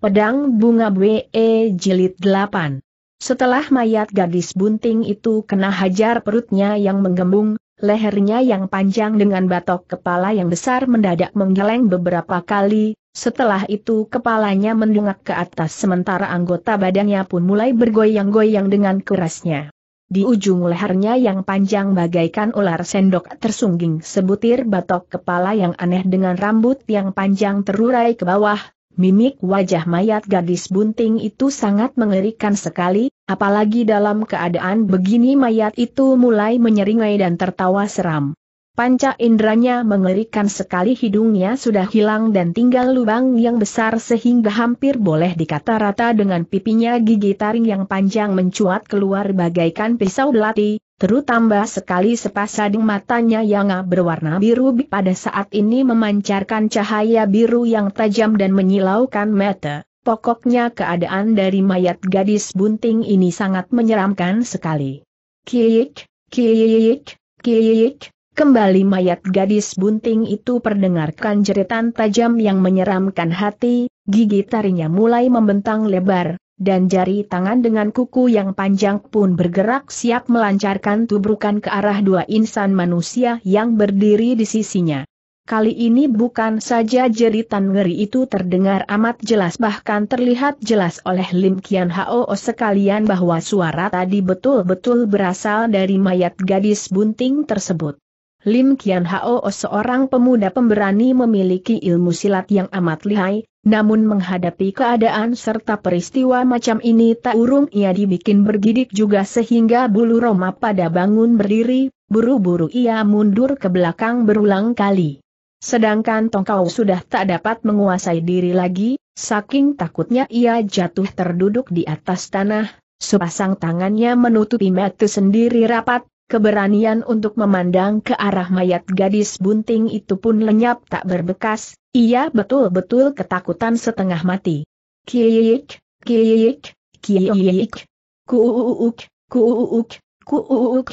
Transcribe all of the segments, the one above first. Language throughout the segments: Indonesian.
Pedang Bunga BE e Jilid 8 Setelah mayat gadis bunting itu kena hajar perutnya yang menggembung, lehernya yang panjang dengan batok kepala yang besar mendadak menggeleng beberapa kali, setelah itu kepalanya mendongak ke atas sementara anggota badannya pun mulai bergoyang-goyang dengan kerasnya. Di ujung lehernya yang panjang bagaikan ular sendok tersungging sebutir batok kepala yang aneh dengan rambut yang panjang terurai ke bawah, Mimik wajah mayat gadis bunting itu sangat mengerikan sekali, apalagi dalam keadaan begini mayat itu mulai menyeringai dan tertawa seram. Panca indranya mengerikan sekali hidungnya sudah hilang dan tinggal lubang yang besar sehingga hampir boleh dikata rata dengan pipinya gigi taring yang panjang mencuat keluar bagaikan pisau belati, Terutama sekali sepasang matanya yang berwarna biru pada saat ini memancarkan cahaya biru yang tajam dan menyilaukan mata. Pokoknya keadaan dari mayat gadis bunting ini sangat menyeramkan sekali. Kiik, kiik, kiik, kembali mayat gadis bunting itu perdengarkan jeritan tajam yang menyeramkan hati, gigi tarinya mulai membentang lebar, dan jari tangan dengan kuku yang panjang pun bergerak siap melancarkan tubrukan ke arah dua insan manusia yang berdiri di sisinya. Kali ini bukan saja jeritan ngeri itu terdengar amat jelas bahkan terlihat jelas oleh Lim Kian Hao sekalian bahwa suara tadi betul-betul berasal dari mayat gadis bunting tersebut. Lim Kian Hao seorang pemuda pemberani memiliki ilmu silat yang amat lihai, namun menghadapi keadaan serta peristiwa macam ini tak urung ia dibikin bergidik juga sehingga bulu Roma pada bangun berdiri, buru-buru ia mundur ke belakang berulang kali. Sedangkan Tongkau sudah tak dapat menguasai diri lagi, saking takutnya ia jatuh terduduk di atas tanah, sepasang tangannya menutupi mata sendiri rapat, Keberanian untuk memandang ke arah mayat gadis bunting itu pun lenyap tak berbekas, ia betul-betul ketakutan setengah mati. Kiyik, kiyik, kiyik, kuuk, kuuk, kuuk.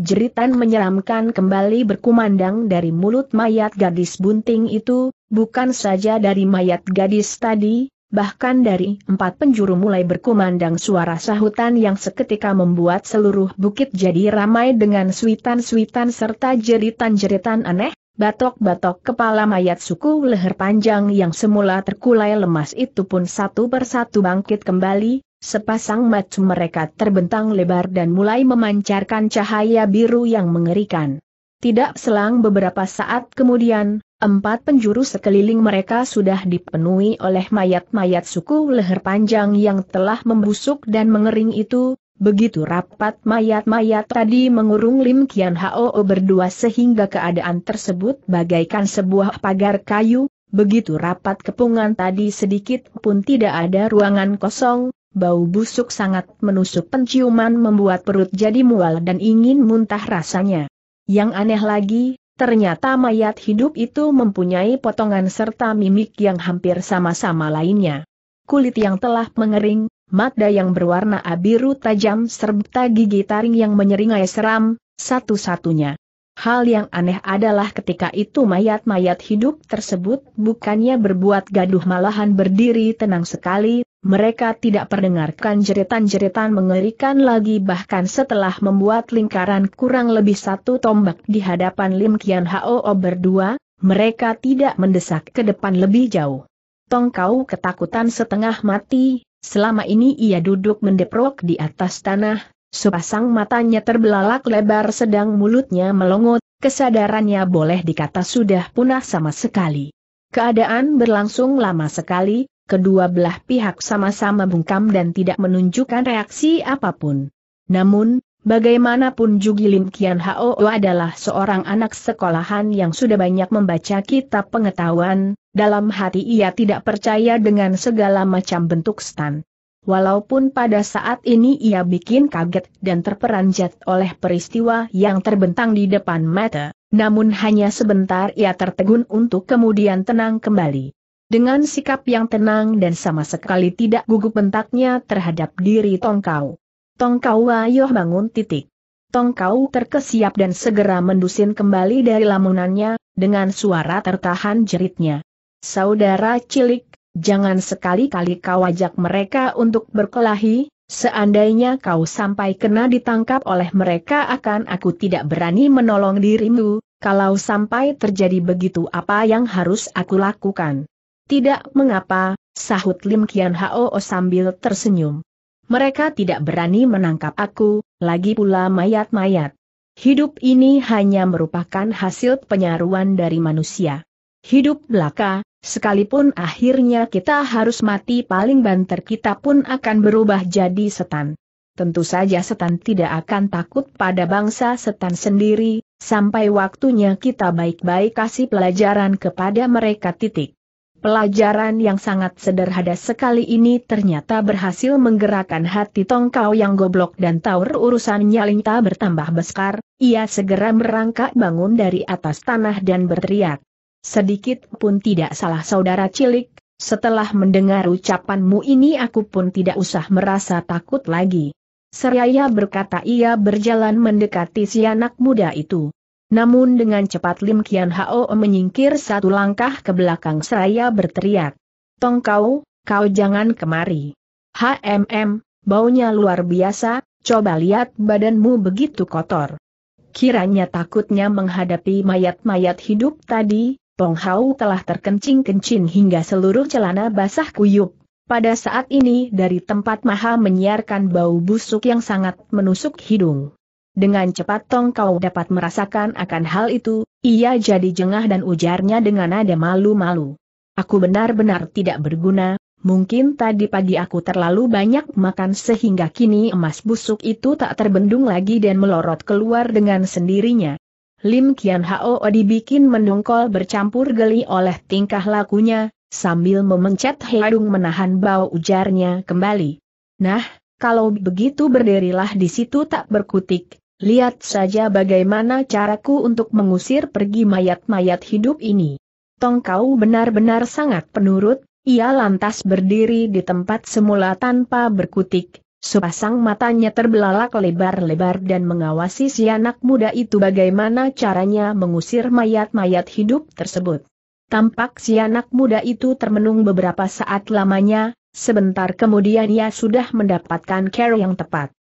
Jeritan menyeramkan kembali berkumandang dari mulut mayat gadis bunting itu, bukan saja dari mayat gadis tadi, bahkan dari empat penjuru mulai berkumandang suara sahutan yang seketika membuat seluruh bukit jadi ramai dengan suitan-suitan serta jeritan-jeritan aneh, batok-batok kepala mayat suku leher panjang yang semula terkulai lemas itu pun satu persatu bangkit kembali, Sepasang mata mereka terbentang lebar dan mulai memancarkan cahaya biru yang mengerikan. Tidak selang beberapa saat kemudian, Empat penjuru sekeliling mereka sudah dipenuhi oleh mayat-mayat suku leher panjang yang telah membusuk dan mengering itu, begitu rapat mayat-mayat tadi mengurung Lim Kian Hao berdua sehingga keadaan tersebut bagaikan sebuah pagar kayu, begitu rapat kepungan tadi sedikit pun tidak ada ruangan kosong, bau busuk sangat menusuk penciuman membuat perut jadi mual dan ingin muntah rasanya. Yang aneh lagi, Ternyata mayat hidup itu mempunyai potongan serta mimik yang hampir sama-sama lainnya. Kulit yang telah mengering, mata yang berwarna abiru tajam serta gigi taring yang menyeringai seram, satu-satunya. Hal yang aneh adalah ketika itu mayat-mayat hidup tersebut bukannya berbuat gaduh malahan berdiri tenang sekali, mereka tidak perdengarkan jeritan-jeritan mengerikan lagi bahkan setelah membuat lingkaran kurang lebih satu tombak di hadapan Lim Kian Hao berdua, mereka tidak mendesak ke depan lebih jauh. Tong Kau ketakutan setengah mati, selama ini ia duduk mendeprok di atas tanah, sepasang matanya terbelalak lebar sedang mulutnya melongot, kesadarannya boleh dikata sudah punah sama sekali. Keadaan berlangsung lama sekali, kedua belah pihak sama-sama bungkam dan tidak menunjukkan reaksi apapun. Namun, bagaimanapun Jugi Lim Kian Hao adalah seorang anak sekolahan yang sudah banyak membaca kitab pengetahuan, dalam hati ia tidak percaya dengan segala macam bentuk stan. Walaupun pada saat ini ia bikin kaget dan terperanjat oleh peristiwa yang terbentang di depan mata, namun hanya sebentar ia tertegun untuk kemudian tenang kembali. Dengan sikap yang tenang dan sama sekali tidak gugup bentaknya terhadap diri Tongkau. Tongkau ayo bangun titik. Tongkau terkesiap dan segera mendusin kembali dari lamunannya, dengan suara tertahan jeritnya. Saudara cilik, jangan sekali-kali kau ajak mereka untuk berkelahi, Seandainya kau sampai kena ditangkap oleh mereka akan aku tidak berani menolong dirimu, kalau sampai terjadi begitu apa yang harus aku lakukan. Tidak mengapa, sahut Lim Kian Hao sambil tersenyum. Mereka tidak berani menangkap aku, lagi pula mayat-mayat. Hidup ini hanya merupakan hasil penyaruan dari manusia. Hidup belaka, sekalipun akhirnya kita harus mati paling banter kita pun akan berubah jadi setan. Tentu saja setan tidak akan takut pada bangsa setan sendiri, sampai waktunya kita baik-baik kasih pelajaran kepada mereka titik. Pelajaran yang sangat sederhana sekali ini ternyata berhasil menggerakkan hati Tongkau yang goblok dan taur urusannya nyalinta bertambah besar, ia segera merangkak bangun dari atas tanah dan berteriak. Sedikit pun tidak salah saudara cilik, setelah mendengar ucapanmu ini aku pun tidak usah merasa takut lagi. Seraya berkata ia berjalan mendekati si anak muda itu. Namun dengan cepat Lim Kian Hao menyingkir satu langkah ke belakang seraya berteriak. Tong kau, kau jangan kemari. HMM, baunya luar biasa, coba lihat badanmu begitu kotor. Kiranya takutnya menghadapi mayat-mayat hidup tadi, Tong Hao telah terkencing-kencing hingga seluruh celana basah kuyup. Pada saat ini dari tempat maha menyiarkan bau busuk yang sangat menusuk hidung. Dengan cepat Tong Kau dapat merasakan akan hal itu, ia jadi jengah dan ujarnya dengan nada malu-malu. Aku benar-benar tidak berguna, mungkin tadi pagi aku terlalu banyak makan sehingga kini emas busuk itu tak terbendung lagi dan melorot keluar dengan sendirinya. Lim Kian Hao dibikin mendongkol bercampur geli oleh tingkah lakunya, sambil memencet hidung menahan bau ujarnya kembali. Nah, kalau begitu berdirilah di situ tak berkutik, Lihat saja bagaimana caraku untuk mengusir pergi mayat-mayat hidup ini. Tongkau benar-benar sangat penurut, ia lantas berdiri di tempat semula tanpa berkutik, Sepasang matanya terbelalak lebar-lebar dan mengawasi si anak muda itu bagaimana caranya mengusir mayat-mayat hidup tersebut. Tampak si anak muda itu termenung beberapa saat lamanya, sebentar kemudian ia sudah mendapatkan care yang tepat.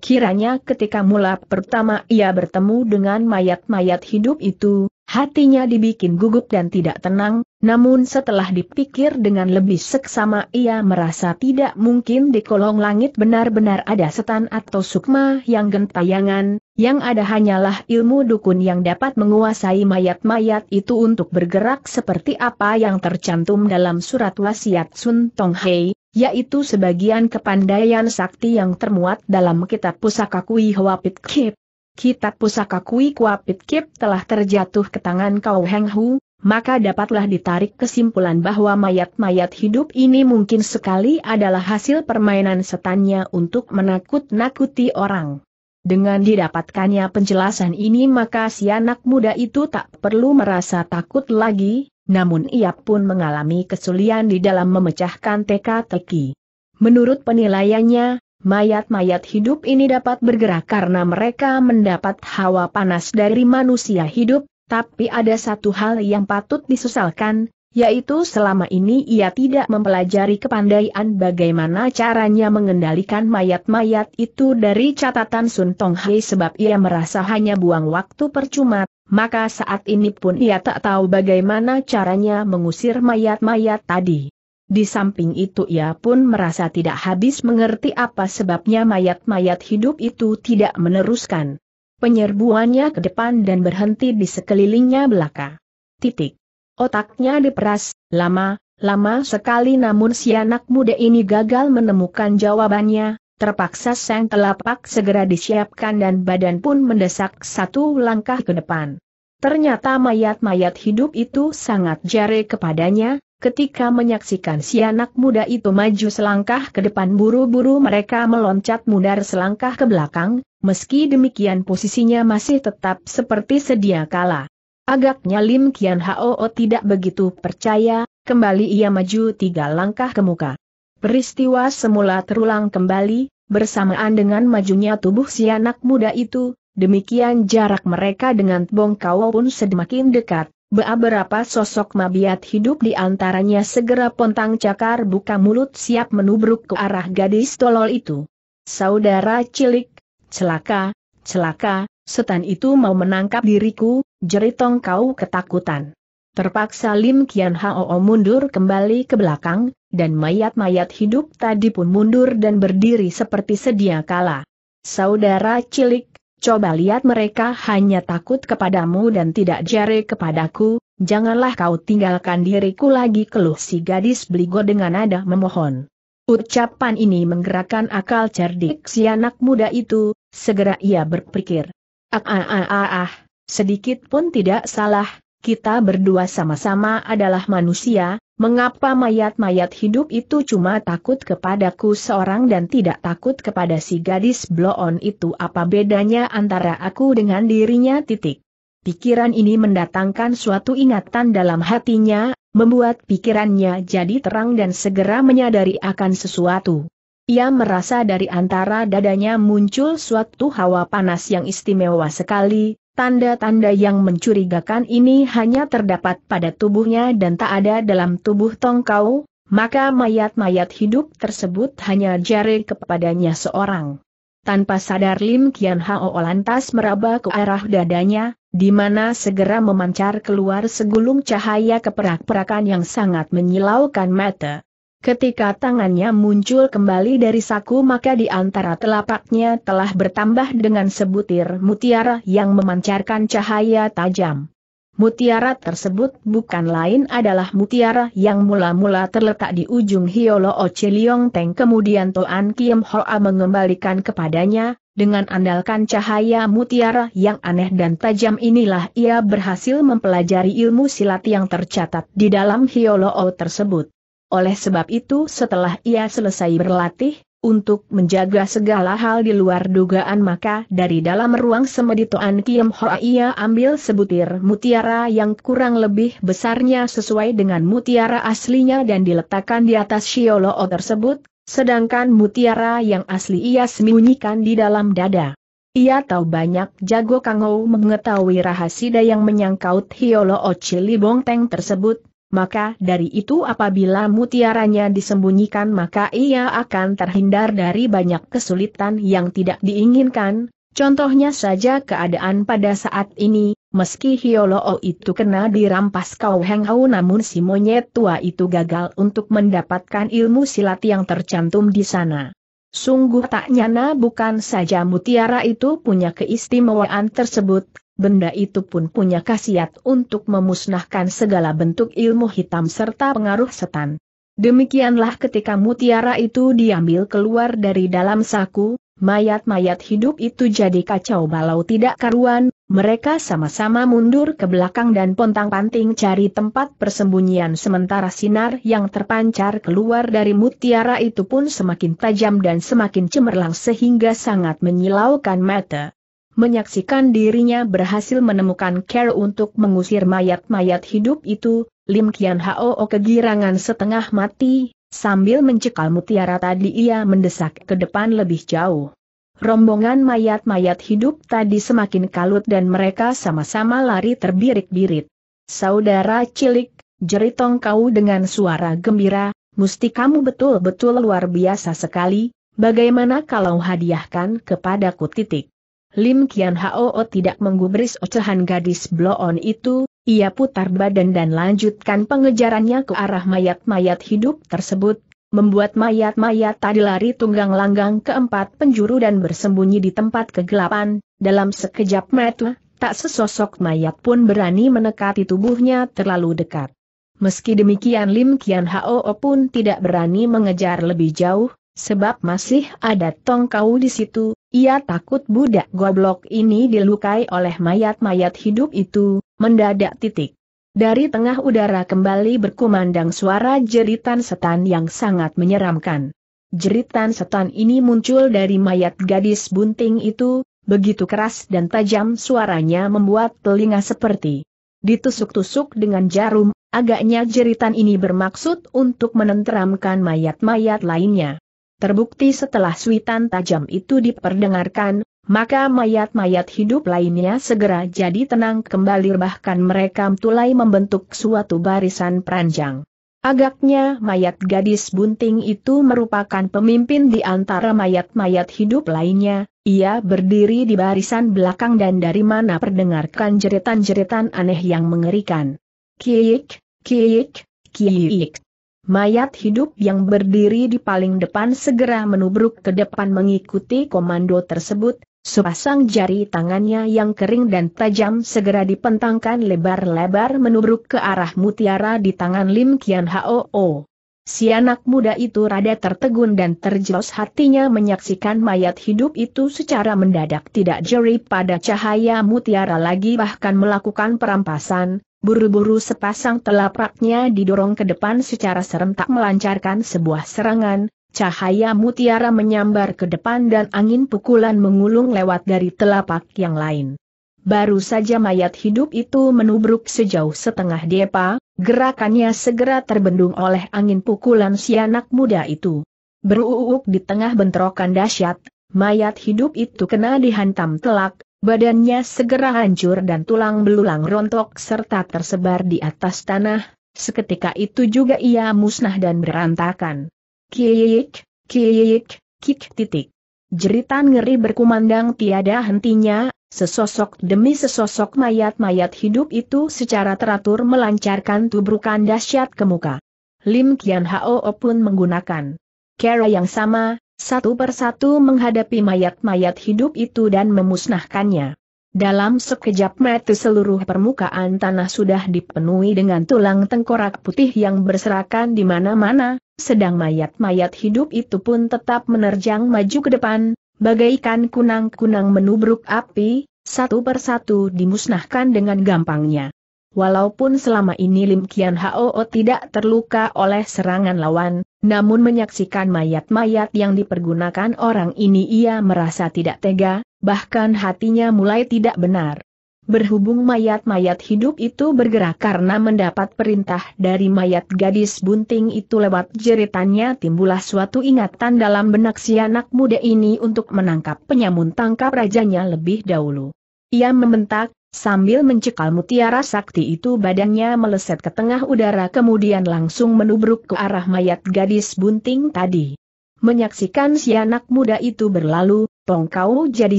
Kiranya ketika mula pertama ia bertemu dengan mayat-mayat hidup itu, hatinya dibikin gugup dan tidak tenang, namun setelah dipikir dengan lebih seksama ia merasa tidak mungkin di kolong langit benar-benar ada setan atau sukma yang gentayangan, yang ada hanyalah ilmu dukun yang dapat menguasai mayat-mayat itu untuk bergerak seperti apa yang tercantum dalam surat wasiat Sun Tong Hei, yaitu sebagian kepandaian sakti yang termuat dalam kitab pusaka Kui Huapit Kip. Kitab pusaka Kui Huapit Kip telah terjatuh ke tangan Kau Heng Hu, maka dapatlah ditarik kesimpulan bahwa mayat-mayat hidup ini mungkin sekali adalah hasil permainan setannya untuk menakut-nakuti orang. Dengan didapatkannya penjelasan ini maka si anak muda itu tak perlu merasa takut lagi, namun ia pun mengalami kesulitan di dalam memecahkan teka-teki. Menurut penilaiannya, mayat-mayat hidup ini dapat bergerak karena mereka mendapat hawa panas dari manusia hidup, tapi ada satu hal yang patut disesalkan, yaitu selama ini ia tidak mempelajari kepandaian bagaimana caranya mengendalikan mayat-mayat itu dari catatan Sun Tong Hei sebab ia merasa hanya buang waktu percuma, maka saat ini pun ia tak tahu bagaimana caranya mengusir mayat-mayat tadi. Di samping itu ia pun merasa tidak habis mengerti apa sebabnya mayat-mayat hidup itu tidak meneruskan penyerbuannya ke depan dan berhenti di sekelilingnya belaka. Titik. Otaknya diperas, lama, lama sekali namun si anak muda ini gagal menemukan jawabannya, terpaksa sang telapak segera disiapkan dan badan pun mendesak satu langkah ke depan. Ternyata mayat-mayat hidup itu sangat jare kepadanya, ketika menyaksikan si anak muda itu maju selangkah ke depan buru-buru mereka meloncat mundar selangkah ke belakang, meski demikian posisinya masih tetap seperti sedia kala. Agaknya Lim Kian Hao tidak begitu percaya, kembali ia maju tiga langkah ke muka. Peristiwa semula terulang kembali, bersamaan dengan majunya tubuh si anak muda itu, demikian jarak mereka dengan Bong Kao pun semakin dekat. Beberapa sosok mabiat hidup di antaranya segera pontang cakar buka mulut siap menubruk ke arah gadis tolol itu. Saudara cilik, celaka, celaka, setan itu mau menangkap diriku, Jeritong kau ketakutan. Terpaksa Lim Kian Hao mundur kembali ke belakang, dan mayat-mayat hidup tadi pun mundur dan berdiri seperti sedia kala. Saudara cilik, coba lihat mereka hanya takut kepadamu dan tidak jare kepadaku, janganlah kau tinggalkan diriku lagi keluh si gadis beligo dengan nada memohon. Ucapan ini menggerakkan akal cerdik si anak muda itu, segera ia berpikir. Ah ah ah ah ah. Sedikit pun tidak salah, kita berdua sama-sama adalah manusia, mengapa mayat-mayat hidup itu cuma takut kepadaku seorang dan tidak takut kepada si gadis bloon itu apa bedanya antara aku dengan dirinya titik. Pikiran ini mendatangkan suatu ingatan dalam hatinya, membuat pikirannya jadi terang dan segera menyadari akan sesuatu. Ia merasa dari antara dadanya muncul suatu hawa panas yang istimewa sekali, Tanda-tanda yang mencurigakan ini hanya terdapat pada tubuhnya dan tak ada dalam tubuh Tongkau, maka mayat-mayat hidup tersebut hanya jari kepadanya seorang. Tanpa sadar Lim Kian Hao lantas meraba ke arah dadanya, di mana segera memancar keluar segulung cahaya keperak-perakan yang sangat menyilaukan mata. Ketika tangannya muncul kembali dari saku maka di antara telapaknya telah bertambah dengan sebutir mutiara yang memancarkan cahaya tajam. Mutiara tersebut bukan lain adalah mutiara yang mula-mula terletak di ujung Hiolo Oce Liong Teng kemudian Toan Kiem Hoa mengembalikan kepadanya, dengan andalkan cahaya mutiara yang aneh dan tajam inilah ia berhasil mempelajari ilmu silat yang tercatat di dalam Hiolo O tersebut. Oleh sebab itu setelah ia selesai berlatih, untuk menjaga segala hal di luar dugaan maka dari dalam ruang semedi Toan Kim Hoa ia ambil sebutir mutiara yang kurang lebih besarnya sesuai dengan mutiara aslinya dan diletakkan di atas Shiolo tersebut, sedangkan mutiara yang asli ia sembunyikan di dalam dada. Ia tahu banyak jago Kangou mengetahui rahasia yang menyangkut Hiolo Ocili Bongteng tersebut, maka dari itu apabila mutiaranya disembunyikan maka ia akan terhindar dari banyak kesulitan yang tidak diinginkan, contohnya saja keadaan pada saat ini, meski Hioloo itu kena dirampas kau hengau namun si monyet tua itu gagal untuk mendapatkan ilmu silat yang tercantum di sana. Sungguh tak nyana bukan saja mutiara itu punya keistimewaan tersebut, benda itu pun punya khasiat untuk memusnahkan segala bentuk ilmu hitam serta pengaruh setan. Demikianlah ketika mutiara itu diambil keluar dari dalam saku, mayat-mayat hidup itu jadi kacau balau tidak karuan, mereka sama-sama mundur ke belakang dan pontang-panting cari tempat persembunyian sementara sinar yang terpancar keluar dari mutiara itu pun semakin tajam dan semakin cemerlang sehingga sangat menyilaukan mata menyaksikan dirinya berhasil menemukan care untuk mengusir mayat-mayat hidup itu, Lim Kian Hao kegirangan setengah mati, sambil mencekal mutiara tadi ia mendesak ke depan lebih jauh. Rombongan mayat-mayat hidup tadi semakin kalut dan mereka sama-sama lari terbirik-birit. Saudara cilik, jeritong kau dengan suara gembira, musti kamu betul-betul luar biasa sekali, bagaimana kalau hadiahkan kepadaku titik. Lim Kian Hao tidak menggubris ocehan gadis bloon itu, ia putar badan dan lanjutkan pengejarannya ke arah mayat-mayat hidup tersebut, membuat mayat-mayat tadi lari tunggang langgang ke empat penjuru dan bersembunyi di tempat kegelapan, dalam sekejap mata, tak sesosok mayat pun berani menekati tubuhnya terlalu dekat. Meski demikian Lim Kian Hao pun tidak berani mengejar lebih jauh, Sebab masih ada tongkau di situ, ia takut budak goblok ini dilukai oleh mayat-mayat hidup itu, mendadak titik. Dari tengah udara kembali berkumandang suara jeritan setan yang sangat menyeramkan. Jeritan setan ini muncul dari mayat gadis bunting itu, begitu keras dan tajam suaranya membuat telinga seperti ditusuk-tusuk dengan jarum, agaknya jeritan ini bermaksud untuk menenteramkan mayat-mayat lainnya. Terbukti setelah suitan tajam itu diperdengarkan, maka mayat-mayat hidup lainnya segera jadi tenang kembali bahkan mereka mulai membentuk suatu barisan peranjang. Agaknya mayat gadis bunting itu merupakan pemimpin di antara mayat-mayat hidup lainnya, ia berdiri di barisan belakang dan dari mana perdengarkan jeritan-jeritan aneh yang mengerikan. Kiik, kiik, kiik. Mayat hidup yang berdiri di paling depan segera menubruk ke depan mengikuti komando tersebut, Sepasang jari tangannya yang kering dan tajam segera dipentangkan lebar-lebar menubruk ke arah mutiara di tangan Lim Kian Hoo. Si anak muda itu rada tertegun dan terjelos hatinya menyaksikan mayat hidup itu secara mendadak tidak jeri pada cahaya mutiara lagi bahkan melakukan perampasan, Buru-buru sepasang telapaknya didorong ke depan secara serentak melancarkan sebuah serangan, cahaya mutiara menyambar ke depan dan angin pukulan mengulung lewat dari telapak yang lain. Baru saja mayat hidup itu menubruk sejauh setengah depa, gerakannya segera terbendung oleh angin pukulan si anak muda itu. Beruuk di tengah bentrokan dahsyat, mayat hidup itu kena dihantam telak, Badannya segera hancur dan tulang belulang rontok serta tersebar di atas tanah, seketika itu juga ia musnah dan berantakan. Kik, kik, kik titik. Jeritan ngeri berkumandang tiada hentinya, sesosok demi sesosok mayat-mayat hidup itu secara teratur melancarkan tubrukan dahsyat ke muka. Lim Kian Hao pun menggunakan cara yang sama, satu persatu menghadapi mayat-mayat hidup itu dan memusnahkannya. Dalam sekejap mata seluruh permukaan tanah sudah dipenuhi dengan tulang tengkorak putih yang berserakan di mana-mana, sedang mayat-mayat hidup itu pun tetap menerjang maju ke depan, bagaikan kunang-kunang menubruk api, satu persatu dimusnahkan dengan gampangnya. Walaupun selama ini Lim Kian Hao tidak terluka oleh serangan lawan, namun menyaksikan mayat-mayat yang dipergunakan orang ini ia merasa tidak tega, bahkan hatinya mulai tidak benar. Berhubung mayat-mayat hidup itu bergerak karena mendapat perintah dari mayat gadis bunting itu lewat jeritannya timbullah suatu ingatan dalam benak si anak muda ini untuk menangkap penyamun tangkap rajanya lebih dahulu. Ia membentak, Sambil mencekal mutiara sakti itu badannya meleset ke tengah udara kemudian langsung menubruk ke arah mayat gadis bunting tadi. Menyaksikan si anak muda itu berlalu, Tongkau jadi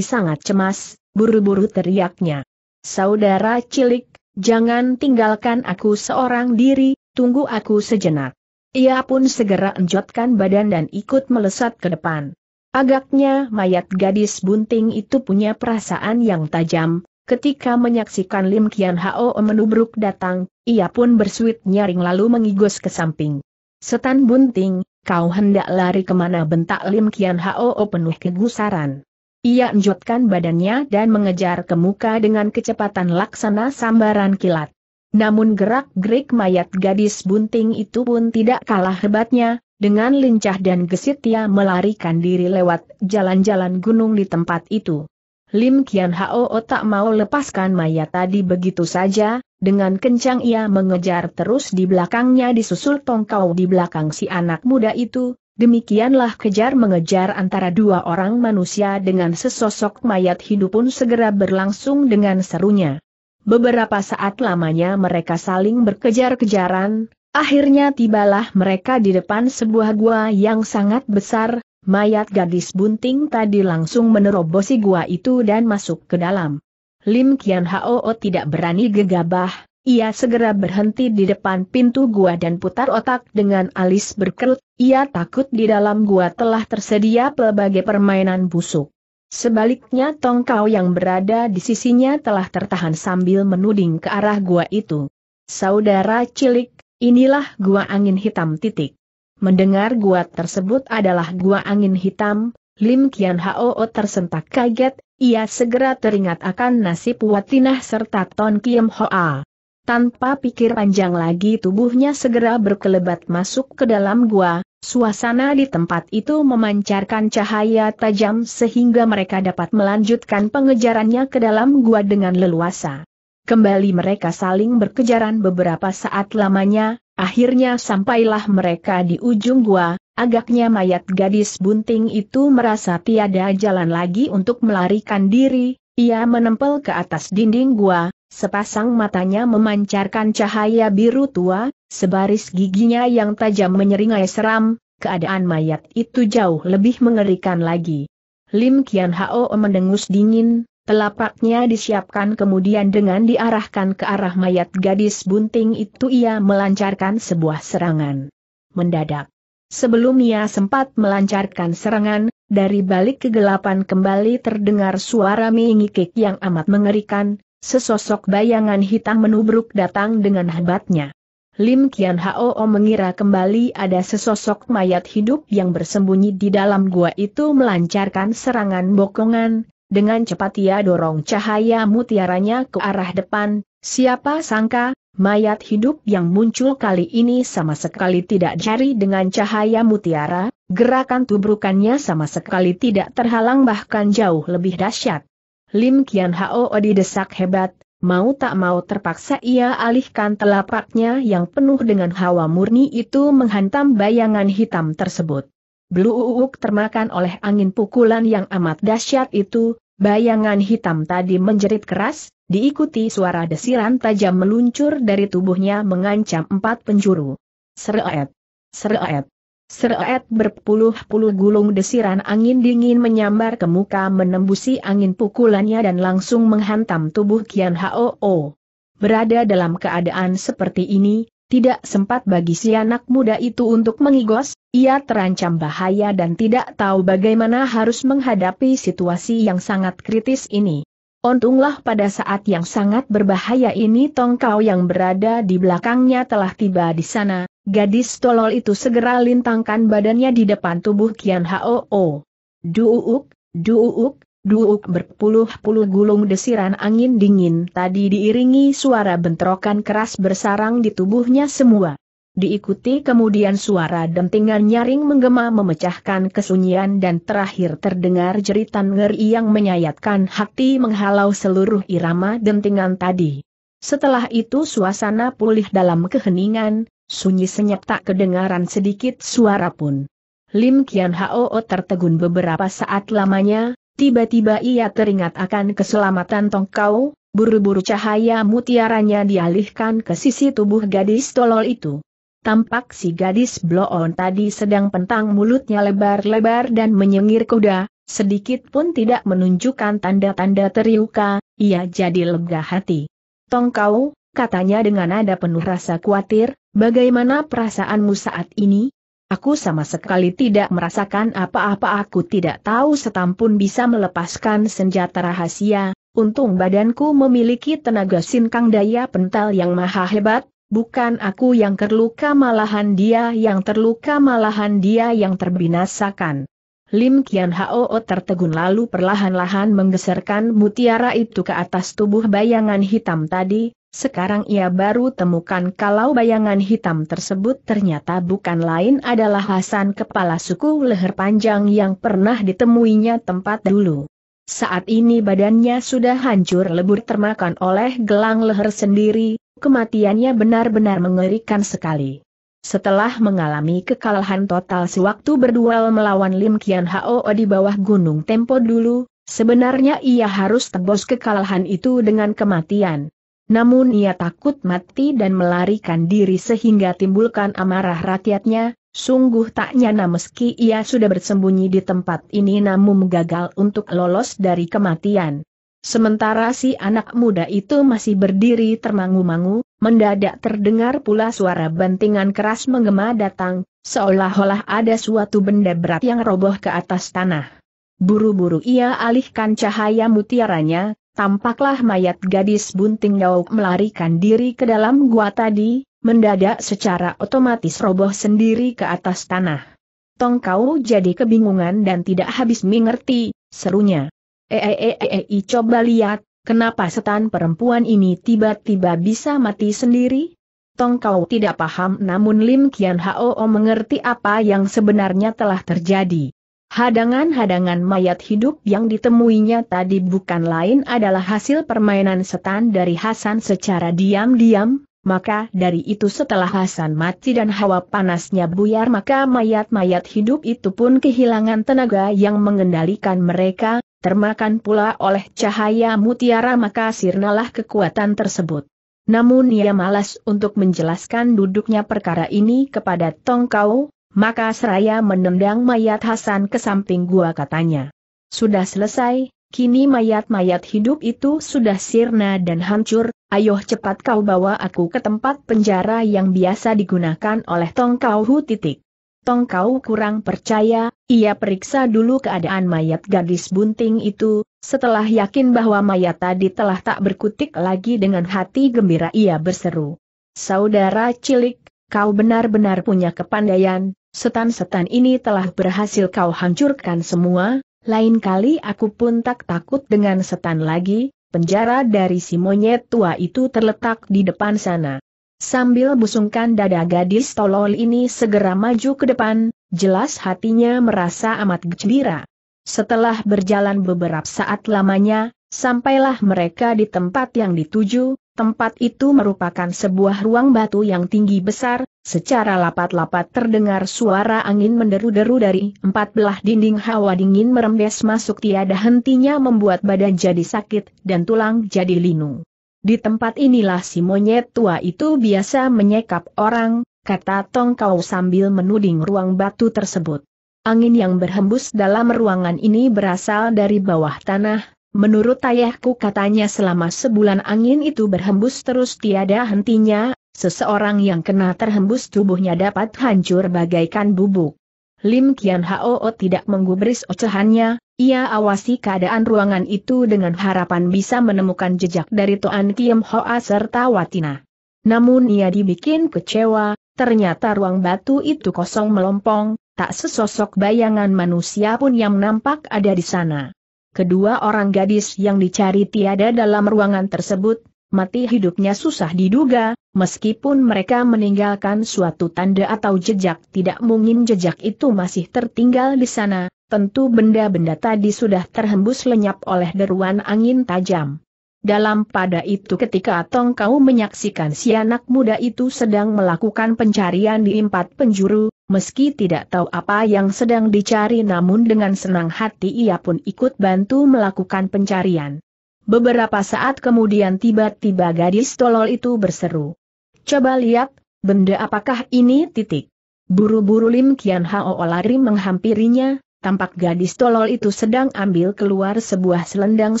sangat cemas, buru-buru teriaknya. Saudara cilik, jangan tinggalkan aku seorang diri, tunggu aku sejenak. Ia pun segera enjotkan badan dan ikut melesat ke depan. Agaknya mayat gadis bunting itu punya perasaan yang tajam, Ketika menyaksikan Lim Kian Hao menubruk datang, ia pun bersuit nyaring lalu mengigos ke samping. Setan bunting, kau hendak lari kemana bentak Lim Kian Hao penuh kegusaran. Ia enjotkan badannya dan mengejar ke muka dengan kecepatan laksana sambaran kilat. Namun gerak-gerik mayat gadis bunting itu pun tidak kalah hebatnya, dengan lincah dan gesit ia melarikan diri lewat jalan-jalan gunung di tempat itu. Lim Kian Hao tak mau lepaskan mayat tadi begitu saja, dengan kencang ia mengejar terus di belakangnya disusul tongkau di belakang si anak muda itu, demikianlah kejar mengejar antara dua orang manusia dengan sesosok mayat hidup pun segera berlangsung dengan serunya. Beberapa saat lamanya mereka saling berkejar-kejaran, akhirnya tibalah mereka di depan sebuah gua yang sangat besar, Mayat gadis bunting tadi langsung menerobosi gua itu dan masuk ke dalam. Lim Kian Hao tidak berani gegabah, ia segera berhenti di depan pintu gua dan putar otak dengan alis berkerut, ia takut di dalam gua telah tersedia pelbagai permainan busuk. Sebaliknya Tongkau yang berada di sisinya telah tertahan sambil menuding ke arah gua itu. Saudara cilik, inilah gua angin hitam titik. Mendengar gua tersebut adalah gua angin hitam, Lim Kian Hao tersentak kaget, ia segera teringat akan nasib Watinah serta Ton Kiem Hoa. Tanpa pikir panjang lagi tubuhnya segera berkelebat masuk ke dalam gua, suasana di tempat itu memancarkan cahaya tajam sehingga mereka dapat melanjutkan pengejarannya ke dalam gua dengan leluasa. Kembali mereka saling berkejaran beberapa saat lamanya, Akhirnya sampailah mereka di ujung gua, agaknya mayat gadis bunting itu merasa tiada jalan lagi untuk melarikan diri, ia menempel ke atas dinding gua, sepasang matanya memancarkan cahaya biru tua, sebaris giginya yang tajam menyeringai seram, keadaan mayat itu jauh lebih mengerikan lagi. Lim Kian Hao mendengus dingin, Telapaknya disiapkan kemudian dengan diarahkan ke arah mayat gadis bunting itu ia melancarkan sebuah serangan. Mendadak. Sebelum ia sempat melancarkan serangan, dari balik kegelapan kembali terdengar suara mingikik yang amat mengerikan, sesosok bayangan hitam menubruk datang dengan hebatnya. Lim Kian Hao mengira kembali ada sesosok mayat hidup yang bersembunyi di dalam gua itu melancarkan serangan bokongan, dengan cepat ia dorong cahaya mutiaranya ke arah depan, siapa sangka, mayat hidup yang muncul kali ini sama sekali tidak jari dengan cahaya mutiara, gerakan tubrukannya sama sekali tidak terhalang bahkan jauh lebih dahsyat. Lim Kian Hao didesak hebat, mau tak mau terpaksa ia alihkan telapaknya yang penuh dengan hawa murni itu menghantam bayangan hitam tersebut. Bluuuk termakan oleh angin pukulan yang amat dahsyat itu, Bayangan hitam tadi menjerit keras, diikuti suara desiran tajam meluncur dari tubuhnya mengancam empat penjuru. Seret, seret, seret berpuluh-puluh gulung desiran angin dingin menyambar ke muka menembusi angin pukulannya dan langsung menghantam tubuh Kian Hao. Berada dalam keadaan seperti ini, tidak sempat bagi si anak muda itu untuk mengigos, ia terancam bahaya dan tidak tahu bagaimana harus menghadapi situasi yang sangat kritis ini. Untunglah pada saat yang sangat berbahaya ini tongkau yang berada di belakangnya telah tiba di sana, gadis tolol itu segera lintangkan badannya di depan tubuh Kian Hao. Duuk, duuk, Duuk berpuluh-puluh gulung desiran angin dingin tadi diiringi suara bentrokan keras bersarang di tubuhnya semua. Diikuti kemudian suara dentingan nyaring menggema memecahkan kesunyian dan terakhir terdengar jeritan ngeri yang menyayatkan hati menghalau seluruh irama dentingan tadi. Setelah itu suasana pulih dalam keheningan, sunyi senyap tak kedengaran sedikit suara pun. Lim Kian Hao tertegun beberapa saat lamanya, Tiba-tiba ia teringat akan keselamatan Tongkau, buru-buru cahaya mutiaranya dialihkan ke sisi tubuh gadis tolol itu. Tampak si gadis bloon tadi sedang pentang mulutnya lebar-lebar dan menyengir kuda, sedikit pun tidak menunjukkan tanda-tanda teriuka, ia jadi lega hati. Tongkau, katanya dengan nada penuh rasa khawatir, bagaimana perasaanmu saat ini? Aku sama sekali tidak merasakan apa-apa aku tidak tahu setam bisa melepaskan senjata rahasia, untung badanku memiliki tenaga sinkang daya pental yang maha hebat, bukan aku yang terluka malahan dia yang terluka malahan dia yang terbinasakan. Lim Kian Hao tertegun lalu perlahan-lahan menggeserkan mutiara itu ke atas tubuh bayangan hitam tadi, sekarang ia baru temukan kalau bayangan hitam tersebut ternyata bukan lain adalah Hasan kepala suku leher panjang yang pernah ditemuinya tempat dulu. Saat ini badannya sudah hancur lebur termakan oleh gelang leher sendiri, kematiannya benar-benar mengerikan sekali. Setelah mengalami kekalahan total sewaktu berduel melawan Lim Kian Hao di bawah Gunung Tempo dulu, sebenarnya ia harus tebus kekalahan itu dengan kematian. Namun ia takut mati dan melarikan diri sehingga timbulkan amarah rakyatnya, sungguh tak nyana meski ia sudah bersembunyi di tempat ini namun gagal untuk lolos dari kematian. Sementara si anak muda itu masih berdiri termangu-mangu, mendadak terdengar pula suara bentingan keras menggema datang, seolah-olah ada suatu benda berat yang roboh ke atas tanah. Buru-buru ia alihkan cahaya mutiaranya, tampaklah mayat gadis bunting Dauk melarikan diri ke dalam gua tadi, mendadak secara otomatis roboh sendiri ke atas tanah. Tongkau jadi kebingungan dan tidak habis mengerti, serunya eh, eh, eh, eh, coba lihat, kenapa setan perempuan ini tiba-tiba bisa mati sendiri? Tong kau tidak paham namun Lim Kian Hao mengerti apa yang sebenarnya telah terjadi. Hadangan-hadangan mayat hidup yang ditemuinya tadi bukan lain adalah hasil permainan setan dari Hasan secara diam-diam, maka dari itu setelah Hasan mati dan hawa panasnya buyar maka mayat-mayat hidup itu pun kehilangan tenaga yang mengendalikan mereka, termakan pula oleh cahaya mutiara maka sirnalah kekuatan tersebut. Namun ia malas untuk menjelaskan duduknya perkara ini kepada Tongkau, maka seraya menendang mayat Hasan ke samping gua katanya. Sudah selesai, Kini mayat-mayat hidup itu sudah sirna dan hancur, ayo cepat kau bawa aku ke tempat penjara yang biasa digunakan oleh Tong Hu titik. Tongkau kurang percaya, ia periksa dulu keadaan mayat gadis bunting itu, setelah yakin bahwa mayat tadi telah tak berkutik lagi dengan hati gembira ia berseru. Saudara cilik, kau benar-benar punya kepandaian, setan-setan ini telah berhasil kau hancurkan semua, lain kali aku pun tak takut dengan setan lagi, penjara dari si monyet tua itu terletak di depan sana. Sambil busungkan dada gadis tolol ini segera maju ke depan, jelas hatinya merasa amat gembira. Setelah berjalan beberapa saat lamanya, sampailah mereka di tempat yang dituju, Tempat itu merupakan sebuah ruang batu yang tinggi besar, secara lapat-lapat terdengar suara angin menderu-deru dari empat belah dinding hawa dingin merembes masuk tiada hentinya membuat badan jadi sakit dan tulang jadi linu. Di tempat inilah si monyet tua itu biasa menyekap orang, kata Tongkau sambil menuding ruang batu tersebut. Angin yang berhembus dalam ruangan ini berasal dari bawah tanah, Menurut ayahku katanya selama sebulan angin itu berhembus terus tiada hentinya, seseorang yang kena terhembus tubuhnya dapat hancur bagaikan bubuk. Lim Kian Hao tidak menggubris ocehannya, ia awasi keadaan ruangan itu dengan harapan bisa menemukan jejak dari Toan Kiem Hoa serta Watina. Namun ia dibikin kecewa, ternyata ruang batu itu kosong melompong, tak sesosok bayangan manusia pun yang nampak ada di sana kedua orang gadis yang dicari tiada dalam ruangan tersebut, mati hidupnya susah diduga, meskipun mereka meninggalkan suatu tanda atau jejak tidak mungkin jejak itu masih tertinggal di sana, tentu benda-benda tadi sudah terhembus lenyap oleh deruan angin tajam. Dalam pada itu ketika Tong Kau menyaksikan si anak muda itu sedang melakukan pencarian di empat penjuru, Meski tidak tahu apa yang sedang dicari namun dengan senang hati ia pun ikut bantu melakukan pencarian. Beberapa saat kemudian tiba-tiba gadis tolol itu berseru. Coba lihat, benda apakah ini titik. Buru-buru Lim Kian Hao lari menghampirinya, tampak gadis tolol itu sedang ambil keluar sebuah selendang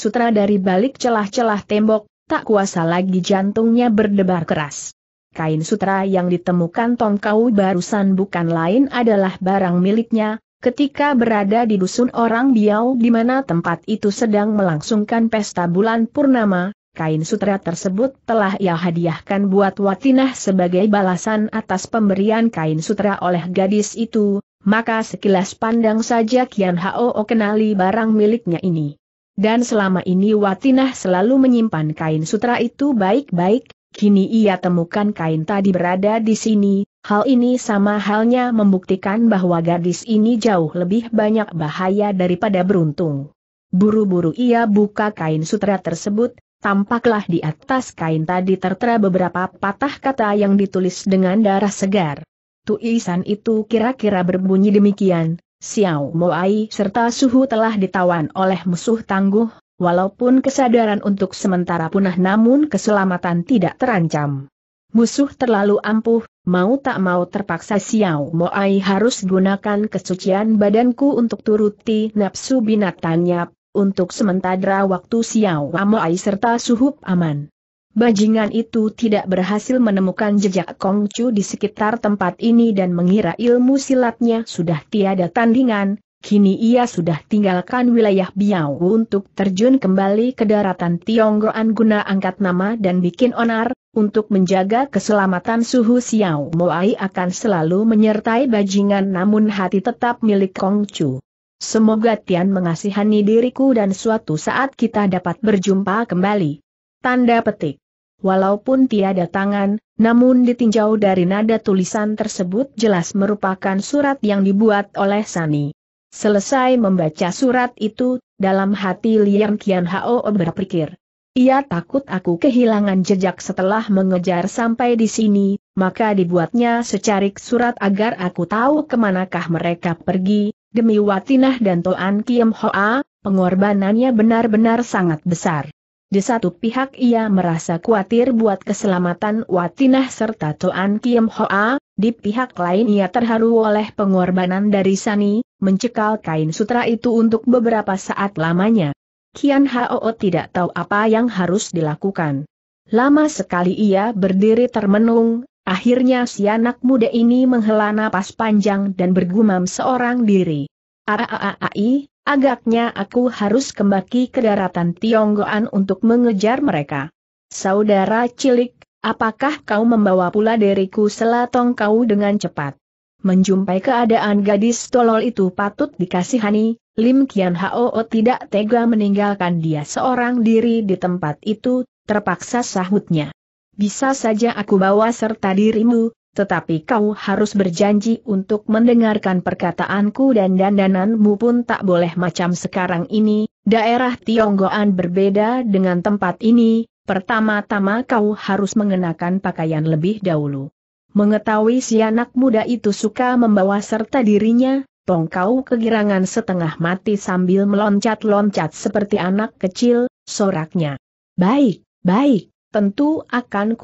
sutra dari balik celah-celah tembok, tak kuasa lagi jantungnya berdebar keras. Kain sutra yang ditemukan Tongkau barusan bukan lain adalah barang miliknya, ketika berada di dusun orang Biau di mana tempat itu sedang melangsungkan pesta bulan purnama, kain sutra tersebut telah ia hadiahkan buat Watinah sebagai balasan atas pemberian kain sutra oleh gadis itu, maka sekilas pandang saja Kian Hao kenali barang miliknya ini. Dan selama ini Watinah selalu menyimpan kain sutra itu baik-baik, Kini ia temukan kain tadi berada di sini, hal ini sama halnya membuktikan bahwa gadis ini jauh lebih banyak bahaya daripada beruntung. Buru-buru ia buka kain sutra tersebut, tampaklah di atas kain tadi tertera beberapa patah kata yang ditulis dengan darah segar. Tuisan itu kira-kira berbunyi demikian, Xiao Moai serta Suhu telah ditawan oleh musuh tangguh, walaupun kesadaran untuk sementara punah namun keselamatan tidak terancam. Musuh terlalu ampuh, mau tak mau terpaksa Xiao Moai harus gunakan kesucian badanku untuk turuti nafsu binatangnya, untuk sementara waktu Xiao Moai serta suhub aman. Bajingan itu tidak berhasil menemukan jejak Kongcu di sekitar tempat ini dan mengira ilmu silatnya sudah tiada tandingan, Kini ia sudah tinggalkan wilayah Biau untuk terjun kembali ke daratan Tionggoan guna angkat nama dan bikin onar, untuk menjaga keselamatan suhu Xiao Moai akan selalu menyertai bajingan namun hati tetap milik Kong Chu. Semoga Tian mengasihani diriku dan suatu saat kita dapat berjumpa kembali. Tanda petik. Walaupun tiada tangan, namun ditinjau dari nada tulisan tersebut jelas merupakan surat yang dibuat oleh Sani. Selesai membaca surat itu, dalam hati Liang Kian Hao berpikir. Ia takut aku kehilangan jejak setelah mengejar sampai di sini, maka dibuatnya secarik surat agar aku tahu kemanakah mereka pergi, demi Watinah dan Toan Kiem Hoa, pengorbanannya benar-benar sangat besar. Di satu pihak ia merasa khawatir buat keselamatan Watinah serta Toan Kiem Hoa, di pihak lain ia terharu oleh pengorbanan dari Sani, mencekal kain sutra itu untuk beberapa saat lamanya. Kian Hao tidak tahu apa yang harus dilakukan. Lama sekali ia berdiri termenung, akhirnya si anak muda ini menghela napas panjang dan bergumam seorang diri. Aaai, agaknya aku harus kembali ke daratan Tionggoan untuk mengejar mereka. Saudara cilik, Apakah kau membawa pula deriku selatong kau dengan cepat? Menjumpai keadaan gadis tolol itu patut dikasihani, Lim Kian Hao tidak tega meninggalkan dia seorang diri di tempat itu, terpaksa sahutnya. Bisa saja aku bawa serta dirimu, tetapi kau harus berjanji untuk mendengarkan perkataanku dan dandananmu pun tak boleh macam sekarang ini, daerah Tionggoan berbeda dengan tempat ini, Pertama-tama kau harus mengenakan pakaian lebih dahulu. Mengetahui si anak muda itu suka membawa serta dirinya, tongkau kegirangan setengah mati sambil meloncat-loncat seperti anak kecil, soraknya. Baik, baik, tentu akan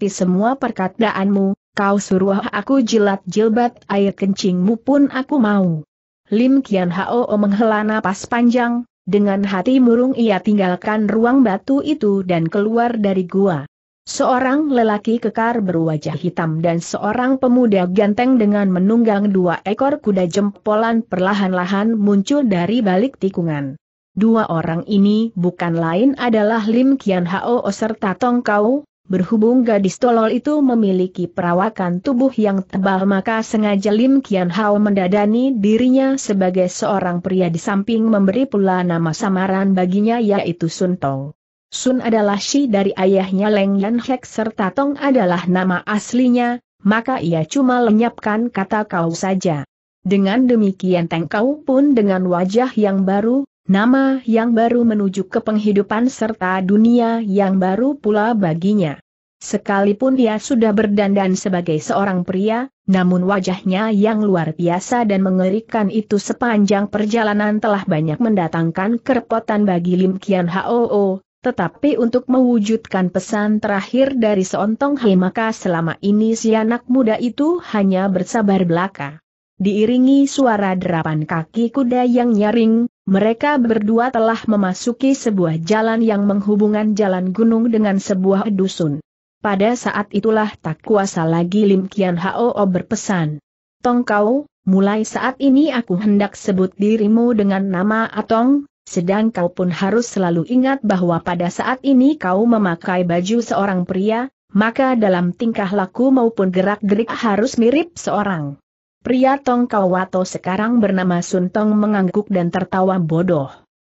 di semua perkataanmu, kau suruh aku jilat jilbat air kencingmu pun aku mau. Lim Kian Hao menghela napas panjang, dengan hati murung ia tinggalkan ruang batu itu dan keluar dari gua. Seorang lelaki kekar berwajah hitam dan seorang pemuda ganteng dengan menunggang dua ekor kuda jempolan perlahan-lahan muncul dari balik tikungan. Dua orang ini bukan lain adalah Lim Kian Hao serta Tong Kau, Berhubung gadis tolol itu memiliki perawakan tubuh yang tebal maka sengaja Lim Kian Hao mendadani dirinya sebagai seorang pria di samping memberi pula nama samaran baginya yaitu Sun Tong. Sun adalah si dari ayahnya Leng Yan Hek serta Tong adalah nama aslinya, maka ia cuma lenyapkan kata kau saja. Dengan demikian Teng Kau pun dengan wajah yang baru, Nama yang baru menuju ke penghidupan serta dunia yang baru pula baginya. Sekalipun ia sudah berdandan sebagai seorang pria, namun wajahnya yang luar biasa dan mengerikan itu sepanjang perjalanan telah banyak mendatangkan kerepotan bagi Lim Kian Hoo, tetapi untuk mewujudkan pesan terakhir dari Seontong hai maka selama ini si anak muda itu hanya bersabar belaka. Diiringi suara derapan kaki kuda yang nyaring, mereka berdua telah memasuki sebuah jalan yang menghubungkan jalan gunung dengan sebuah dusun. Pada saat itulah tak kuasa lagi Lim Kian Hao berpesan. Tongkau, mulai saat ini aku hendak sebut dirimu dengan nama Atong, sedang kau pun harus selalu ingat bahwa pada saat ini kau memakai baju seorang pria, maka dalam tingkah laku maupun gerak-gerik harus mirip seorang. Pria Tong Kawato sekarang bernama Sun Tong mengangguk dan tertawa bodoh.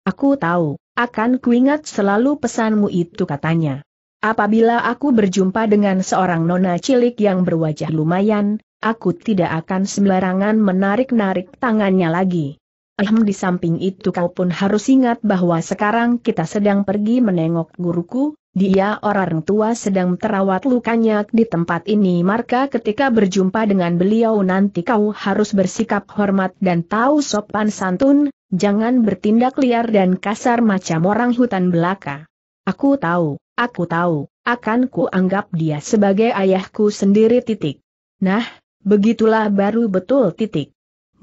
Aku tahu, akan kuingat selalu pesanmu itu katanya. Apabila aku berjumpa dengan seorang nona cilik yang berwajah lumayan, aku tidak akan sembarangan menarik-narik tangannya lagi. Ehm di samping itu kau pun harus ingat bahwa sekarang kita sedang pergi menengok guruku, dia orang tua sedang terawat lukanya di tempat ini maka ketika berjumpa dengan beliau nanti kau harus bersikap hormat dan tahu sopan santun, jangan bertindak liar dan kasar macam orang hutan belaka. Aku tahu, aku tahu, akan ku anggap dia sebagai ayahku sendiri titik. Nah, begitulah baru betul titik.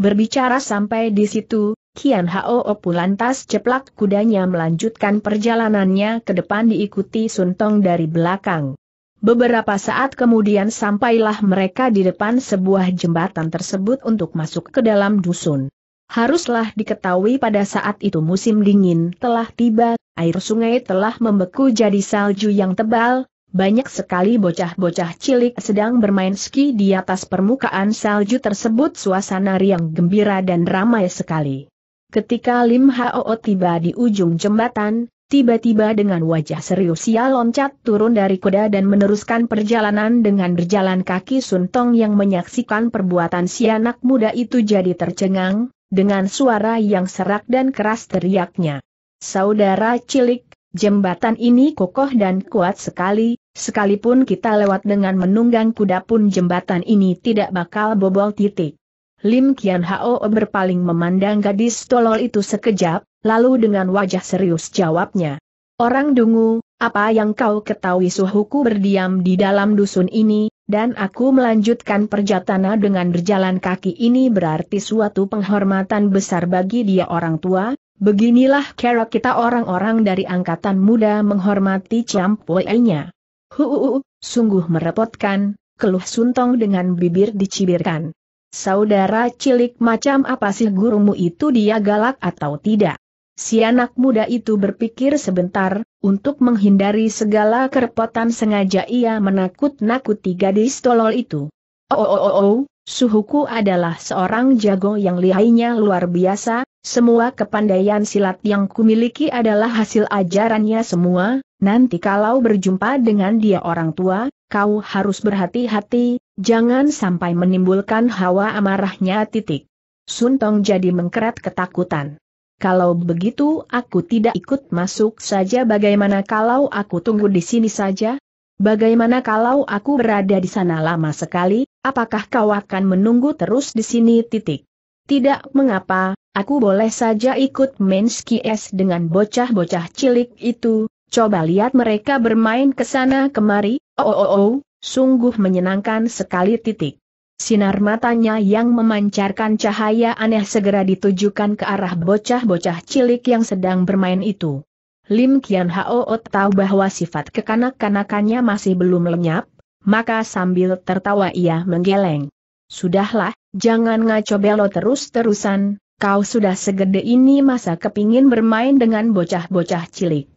Berbicara sampai di situ, Kian Hao Opu lantas ceplak kudanya melanjutkan perjalanannya ke depan diikuti Sun Tong dari belakang. Beberapa saat kemudian sampailah mereka di depan sebuah jembatan tersebut untuk masuk ke dalam dusun. Haruslah diketahui pada saat itu musim dingin telah tiba, air sungai telah membeku jadi salju yang tebal, banyak sekali bocah-bocah cilik sedang bermain ski di atas permukaan salju tersebut suasana riang gembira dan ramai sekali. Ketika Lim Hao tiba di ujung jembatan, tiba-tiba dengan wajah serius ia loncat turun dari kuda dan meneruskan perjalanan dengan berjalan kaki Sun Tong yang menyaksikan perbuatan si anak muda itu jadi tercengang, dengan suara yang serak dan keras teriaknya. Saudara cilik, jembatan ini kokoh dan kuat sekali, sekalipun kita lewat dengan menunggang kuda pun jembatan ini tidak bakal bobol titik. Lim Kian Hao berpaling memandang gadis tolol itu sekejap, lalu dengan wajah serius jawabnya. Orang dungu, apa yang kau ketahui suhuku berdiam di dalam dusun ini, dan aku melanjutkan perjatana dengan berjalan kaki ini berarti suatu penghormatan besar bagi dia orang tua, beginilah cara kita orang-orang dari angkatan muda menghormati ciampuainya. Huuu, sungguh merepotkan, keluh Suntong dengan bibir dicibirkan. Saudara cilik macam apa sih gurumu itu dia galak atau tidak? Si anak muda itu berpikir sebentar, untuk menghindari segala kerepotan sengaja ia menakut-nakuti gadis tolol itu. Oh oh oh oh, suhuku adalah seorang jago yang lihainya luar biasa, semua kepandaian silat yang kumiliki adalah hasil ajarannya semua, nanti kalau berjumpa dengan dia orang tua, kau harus berhati-hati, jangan sampai menimbulkan hawa amarahnya titik. Suntong jadi mengkerat ketakutan. Kalau begitu aku tidak ikut masuk saja bagaimana kalau aku tunggu di sini saja? Bagaimana kalau aku berada di sana lama sekali, apakah kau akan menunggu terus di sini titik? Tidak mengapa, aku boleh saja ikut Menski es dengan bocah-bocah cilik itu, coba lihat mereka bermain ke sana kemari, Oh, oh, oh, sungguh menyenangkan sekali titik. Sinar matanya yang memancarkan cahaya aneh segera ditujukan ke arah bocah-bocah cilik yang sedang bermain itu. Lim Kian Hao tahu bahwa sifat kekanak-kanakannya masih belum lenyap, maka sambil tertawa ia menggeleng. Sudahlah, jangan ngaco belo terus-terusan, kau sudah segede ini masa kepingin bermain dengan bocah-bocah cilik.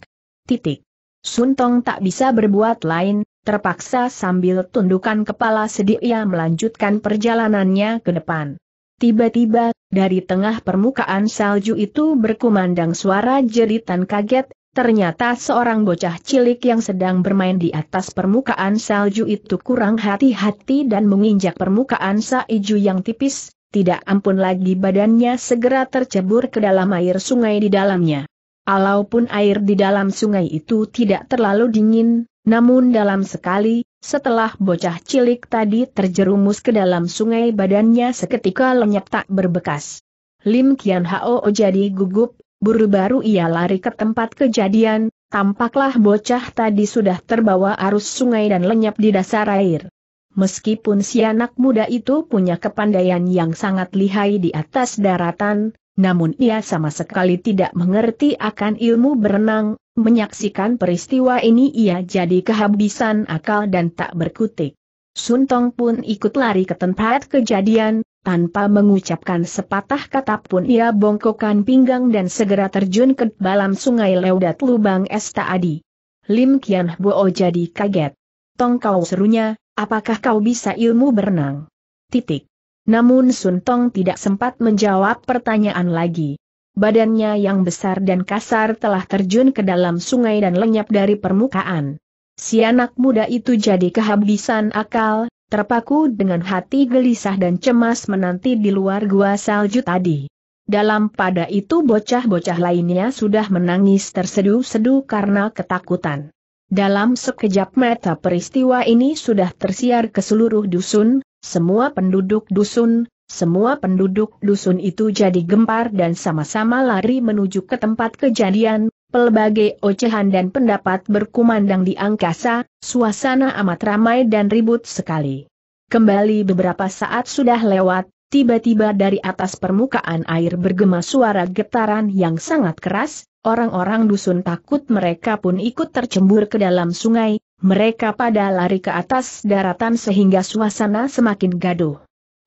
Titik. Suntong tak bisa berbuat lain, Terpaksa sambil tundukan kepala sedih ia melanjutkan perjalanannya ke depan. Tiba-tiba, dari tengah permukaan salju itu berkumandang suara jeritan kaget, ternyata seorang bocah cilik yang sedang bermain di atas permukaan salju itu kurang hati-hati dan menginjak permukaan saiju yang tipis, tidak ampun lagi badannya segera tercebur ke dalam air sungai di dalamnya. Alaupun air di dalam sungai itu tidak terlalu dingin, namun dalam sekali, setelah bocah cilik tadi terjerumus ke dalam sungai badannya seketika lenyap tak berbekas. Lim Kian Hao jadi gugup, buru-baru ia lari ke tempat kejadian, tampaklah bocah tadi sudah terbawa arus sungai dan lenyap di dasar air. Meskipun si anak muda itu punya kepandaian yang sangat lihai di atas daratan, namun ia sama sekali tidak mengerti akan ilmu berenang, menyaksikan peristiwa ini ia jadi kehabisan akal dan tak berkutik. Sun Tong pun ikut lari ke tempat kejadian, tanpa mengucapkan sepatah kata pun ia bongkokkan pinggang dan segera terjun ke dalam sungai lewat lubang es tadi. Lim Kian Hbo jadi kaget. Tong kau serunya, apakah kau bisa ilmu berenang? Titik. Namun Sun Tong tidak sempat menjawab pertanyaan lagi. Badannya yang besar dan kasar telah terjun ke dalam sungai dan lenyap dari permukaan. Si anak muda itu jadi kehabisan akal, terpaku dengan hati gelisah dan cemas menanti di luar gua salju tadi. Dalam pada itu bocah-bocah lainnya sudah menangis terseduh-seduh karena ketakutan. Dalam sekejap mata peristiwa ini sudah tersiar ke seluruh dusun, semua penduduk dusun, semua penduduk dusun itu jadi gempar dan sama-sama lari menuju ke tempat kejadian, pelbagai ocehan dan pendapat berkumandang di angkasa, suasana amat ramai dan ribut sekali. Kembali beberapa saat sudah lewat, tiba-tiba dari atas permukaan air bergema suara getaran yang sangat keras, orang-orang dusun takut mereka pun ikut tercembur ke dalam sungai, mereka pada lari ke atas daratan sehingga suasana semakin gaduh.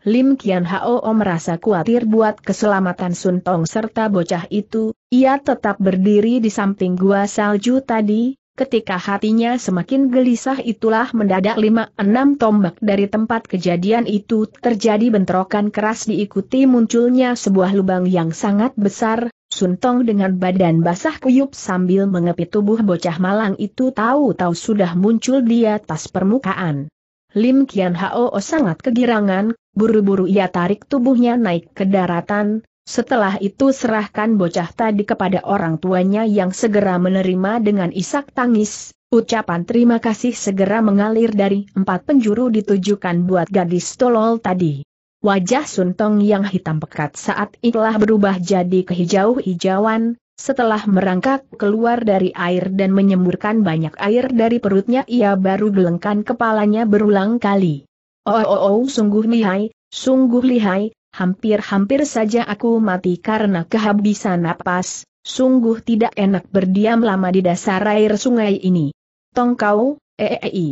Lim Kian Hao merasa khawatir buat keselamatan Sun Tong serta bocah itu, ia tetap berdiri di samping gua salju tadi, ketika hatinya semakin gelisah itulah mendadak lima enam tombak dari tempat kejadian itu terjadi bentrokan keras diikuti munculnya sebuah lubang yang sangat besar, Suntong dengan badan basah kuyup sambil mengepit tubuh bocah malang itu tahu-tahu sudah muncul di atas permukaan. Lim Kian Hao sangat kegirangan, buru-buru ia tarik tubuhnya naik ke daratan, setelah itu serahkan bocah tadi kepada orang tuanya yang segera menerima dengan isak tangis, ucapan terima kasih segera mengalir dari empat penjuru ditujukan buat gadis tolol tadi. Wajah Suntong yang hitam pekat saat itulah berubah jadi kehijau-hijauan, setelah merangkak keluar dari air dan menyemburkan banyak air dari perutnya ia baru gelengkan kepalanya berulang kali. Oh oh oh sungguh lihai, sungguh lihai, hampir-hampir saja aku mati karena kehabisan napas, sungguh tidak enak berdiam lama di dasar air sungai ini. Tong kau, -e. e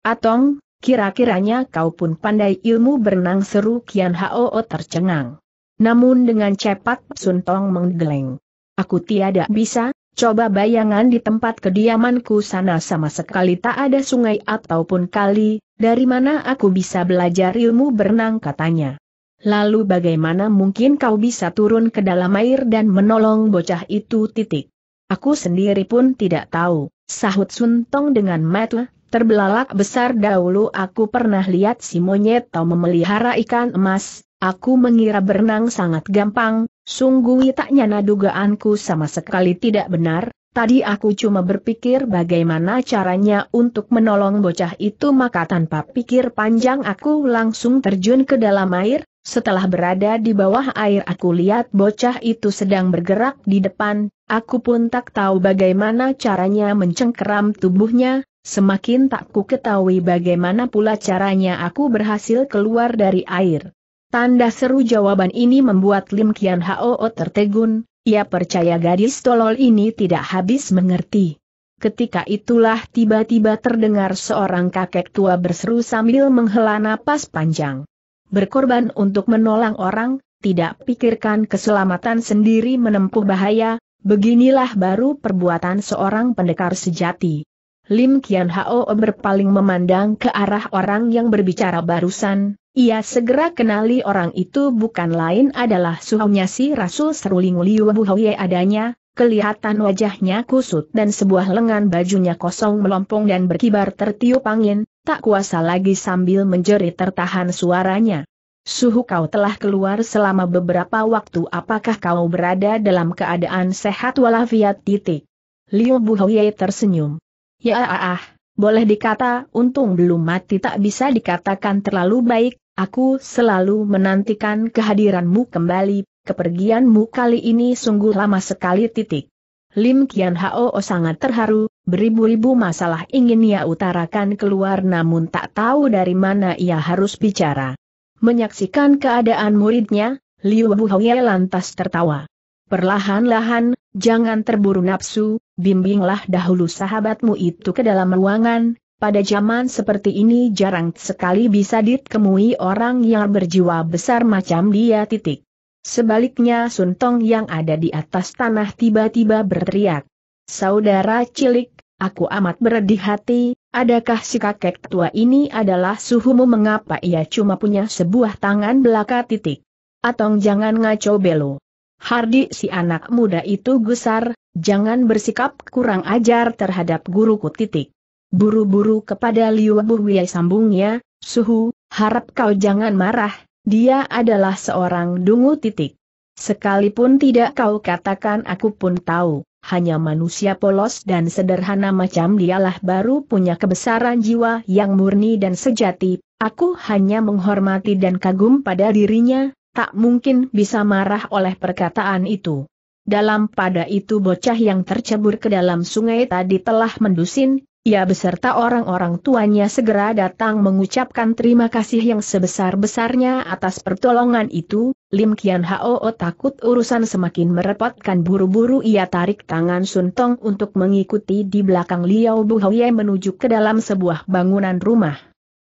Atong, Kira-kiranya kau pun pandai ilmu berenang seru Kian Hao tercengang. Namun dengan cepat Sun Tong menggeleng. Aku tiada bisa, coba bayangan di tempat kediamanku sana sama sekali tak ada sungai ataupun kali, dari mana aku bisa belajar ilmu berenang katanya. Lalu bagaimana mungkin kau bisa turun ke dalam air dan menolong bocah itu titik. Aku sendiri pun tidak tahu, sahut Sun Tong dengan mata Terbelalak besar dahulu aku pernah lihat si monyet tahu memelihara ikan emas, aku mengira berenang sangat gampang, sungguh tak nyana dugaanku sama sekali tidak benar, tadi aku cuma berpikir bagaimana caranya untuk menolong bocah itu maka tanpa pikir panjang aku langsung terjun ke dalam air, setelah berada di bawah air aku lihat bocah itu sedang bergerak di depan, aku pun tak tahu bagaimana caranya mencengkeram tubuhnya, Semakin tak ku ketahui bagaimana pula caranya aku berhasil keluar dari air. Tanda seru jawaban ini membuat Lim Kian Hao tertegun, ia percaya gadis tolol ini tidak habis mengerti. Ketika itulah tiba-tiba terdengar seorang kakek tua berseru sambil menghela napas panjang. Berkorban untuk menolong orang, tidak pikirkan keselamatan sendiri menempuh bahaya, beginilah baru perbuatan seorang pendekar sejati. Lim Kian Hao berpaling memandang ke arah orang yang berbicara barusan, ia segera kenali orang itu bukan lain adalah suhunya si Rasul Seruling Liu Buhoye adanya, kelihatan wajahnya kusut dan sebuah lengan bajunya kosong melompong dan berkibar tertiup angin, tak kuasa lagi sambil menjerit tertahan suaranya. Suhu kau telah keluar selama beberapa waktu apakah kau berada dalam keadaan sehat walafiat titik. Liu Buhoye tersenyum. Ya ah, ah, ah, boleh dikata untung belum mati tak bisa dikatakan terlalu baik, aku selalu menantikan kehadiranmu kembali, kepergianmu kali ini sungguh lama sekali titik. Lim Kian Hao sangat terharu, beribu-ribu masalah ingin ia utarakan keluar namun tak tahu dari mana ia harus bicara. Menyaksikan keadaan muridnya, Liu Buhoye lantas tertawa. Perlahan-lahan, jangan terburu nafsu, bimbinglah dahulu sahabatmu itu ke dalam ruangan, pada zaman seperti ini jarang sekali bisa ditemui orang yang berjiwa besar macam dia titik. Sebaliknya Sun Tong yang ada di atas tanah tiba-tiba berteriak. Saudara cilik, aku amat beredih hati, adakah si kakek tua ini adalah suhumu mengapa ia cuma punya sebuah tangan belaka titik? Atong jangan ngaco belo. Hardi si anak muda itu gusar, jangan bersikap kurang ajar terhadap guruku titik. Buru-buru kepada Liu Buwei sambungnya, Suhu, harap kau jangan marah, dia adalah seorang dungu titik. Sekalipun tidak kau katakan aku pun tahu, hanya manusia polos dan sederhana macam dialah baru punya kebesaran jiwa yang murni dan sejati, aku hanya menghormati dan kagum pada dirinya, tak mungkin bisa marah oleh perkataan itu. Dalam pada itu bocah yang tercebur ke dalam sungai tadi telah mendusin, ia beserta orang-orang tuanya segera datang mengucapkan terima kasih yang sebesar-besarnya atas pertolongan itu, Lim Kian Hao takut urusan semakin merepotkan buru-buru ia tarik tangan Sun Tong untuk mengikuti di belakang Liao Buhoye menuju ke dalam sebuah bangunan rumah.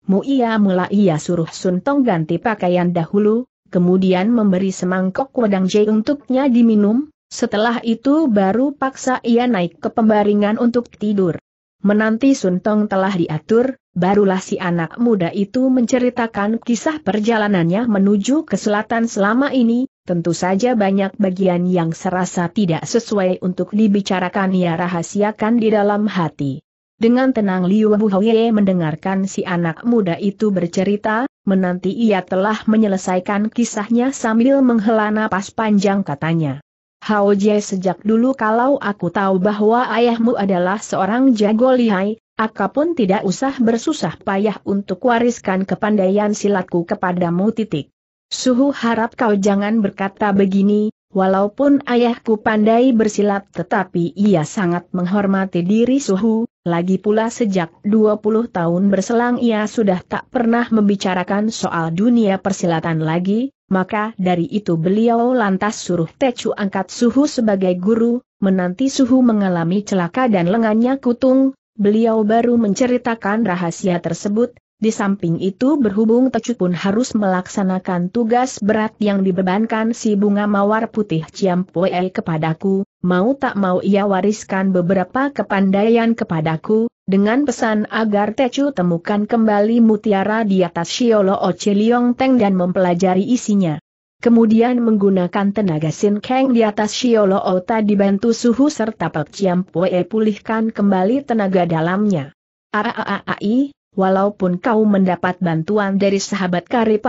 Mu ia mula ia suruh Sun Tong ganti pakaian dahulu, kemudian memberi semangkok wedang jahe untuknya diminum, setelah itu baru paksa ia naik ke pembaringan untuk tidur. Menanti Sun Tong telah diatur, barulah si anak muda itu menceritakan kisah perjalanannya menuju ke selatan selama ini, tentu saja banyak bagian yang serasa tidak sesuai untuk dibicarakan ia rahasiakan di dalam hati. Dengan tenang Liu Huiye mendengarkan si anak muda itu bercerita, menanti ia telah menyelesaikan kisahnya sambil menghela napas panjang katanya. Hao Jie sejak dulu kalau aku tahu bahwa ayahmu adalah seorang jago lihai, aku pun tidak usah bersusah payah untuk wariskan kepandaian silatku kepadamu titik. Suhu harap kau jangan berkata begini, walaupun ayahku pandai bersilat tetapi ia sangat menghormati diri Suhu, lagi pula sejak 20 tahun berselang ia sudah tak pernah membicarakan soal dunia persilatan lagi, maka dari itu beliau lantas suruh Tecu angkat Suhu sebagai guru, menanti Suhu mengalami celaka dan lengannya kutung, beliau baru menceritakan rahasia tersebut, di samping itu berhubung Tecu pun harus melaksanakan tugas berat yang dibebankan si bunga mawar putih Ciampue kepadaku, mau tak mau ia wariskan beberapa kepandaian kepadaku, dengan pesan agar Tecu temukan kembali mutiara di atas Shiolo Ocheliong Teng dan mempelajari isinya. Kemudian menggunakan tenaga Sin Kang di atas Shiolo Ota dibantu suhu serta Pek Ciampue pulihkan kembali tenaga dalamnya. Aaai, Walaupun kau mendapat bantuan dari sahabat karib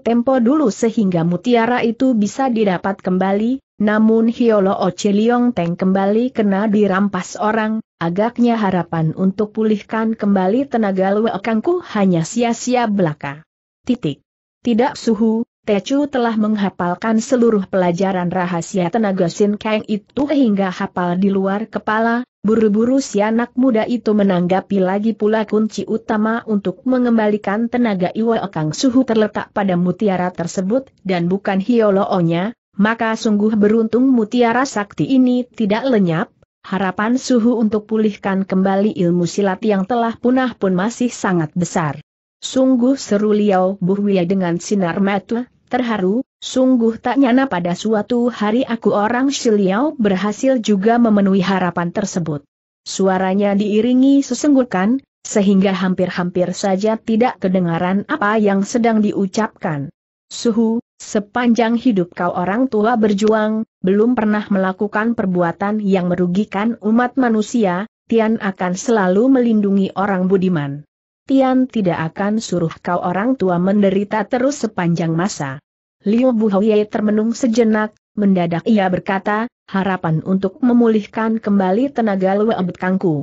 tempo dulu sehingga mutiara itu bisa didapat kembali, namun Hiolo Oce Liong Teng kembali kena dirampas orang, agaknya harapan untuk pulihkan kembali tenaga luekangku hanya sia-sia belaka. Titik. Tidak suhu, Techu telah menghafalkan seluruh pelajaran rahasia tenaga Sin Kang itu hingga hafal di luar kepala, Buru-buru si anak muda itu menanggapi lagi pula kunci utama untuk mengembalikan tenaga Iwa Kang Suhu terletak pada mutiara tersebut dan bukan hiolo-onya, maka sungguh beruntung mutiara sakti ini tidak lenyap, harapan Suhu untuk pulihkan kembali ilmu silat yang telah punah pun masih sangat besar. Sungguh seru Liao Buhwia dengan sinar mata, terharu, sungguh tak nyana pada suatu hari aku orang Shiliao berhasil juga memenuhi harapan tersebut. Suaranya diiringi sesenggukan, sehingga hampir-hampir saja tidak kedengaran apa yang sedang diucapkan. Suhu, sepanjang hidup kau orang tua berjuang, belum pernah melakukan perbuatan yang merugikan umat manusia, Tian akan selalu melindungi orang budiman. Tian tidak akan suruh kau orang tua menderita terus sepanjang masa. Liu Buhoye termenung sejenak, mendadak ia berkata, harapan untuk memulihkan kembali tenaga Abut kangku.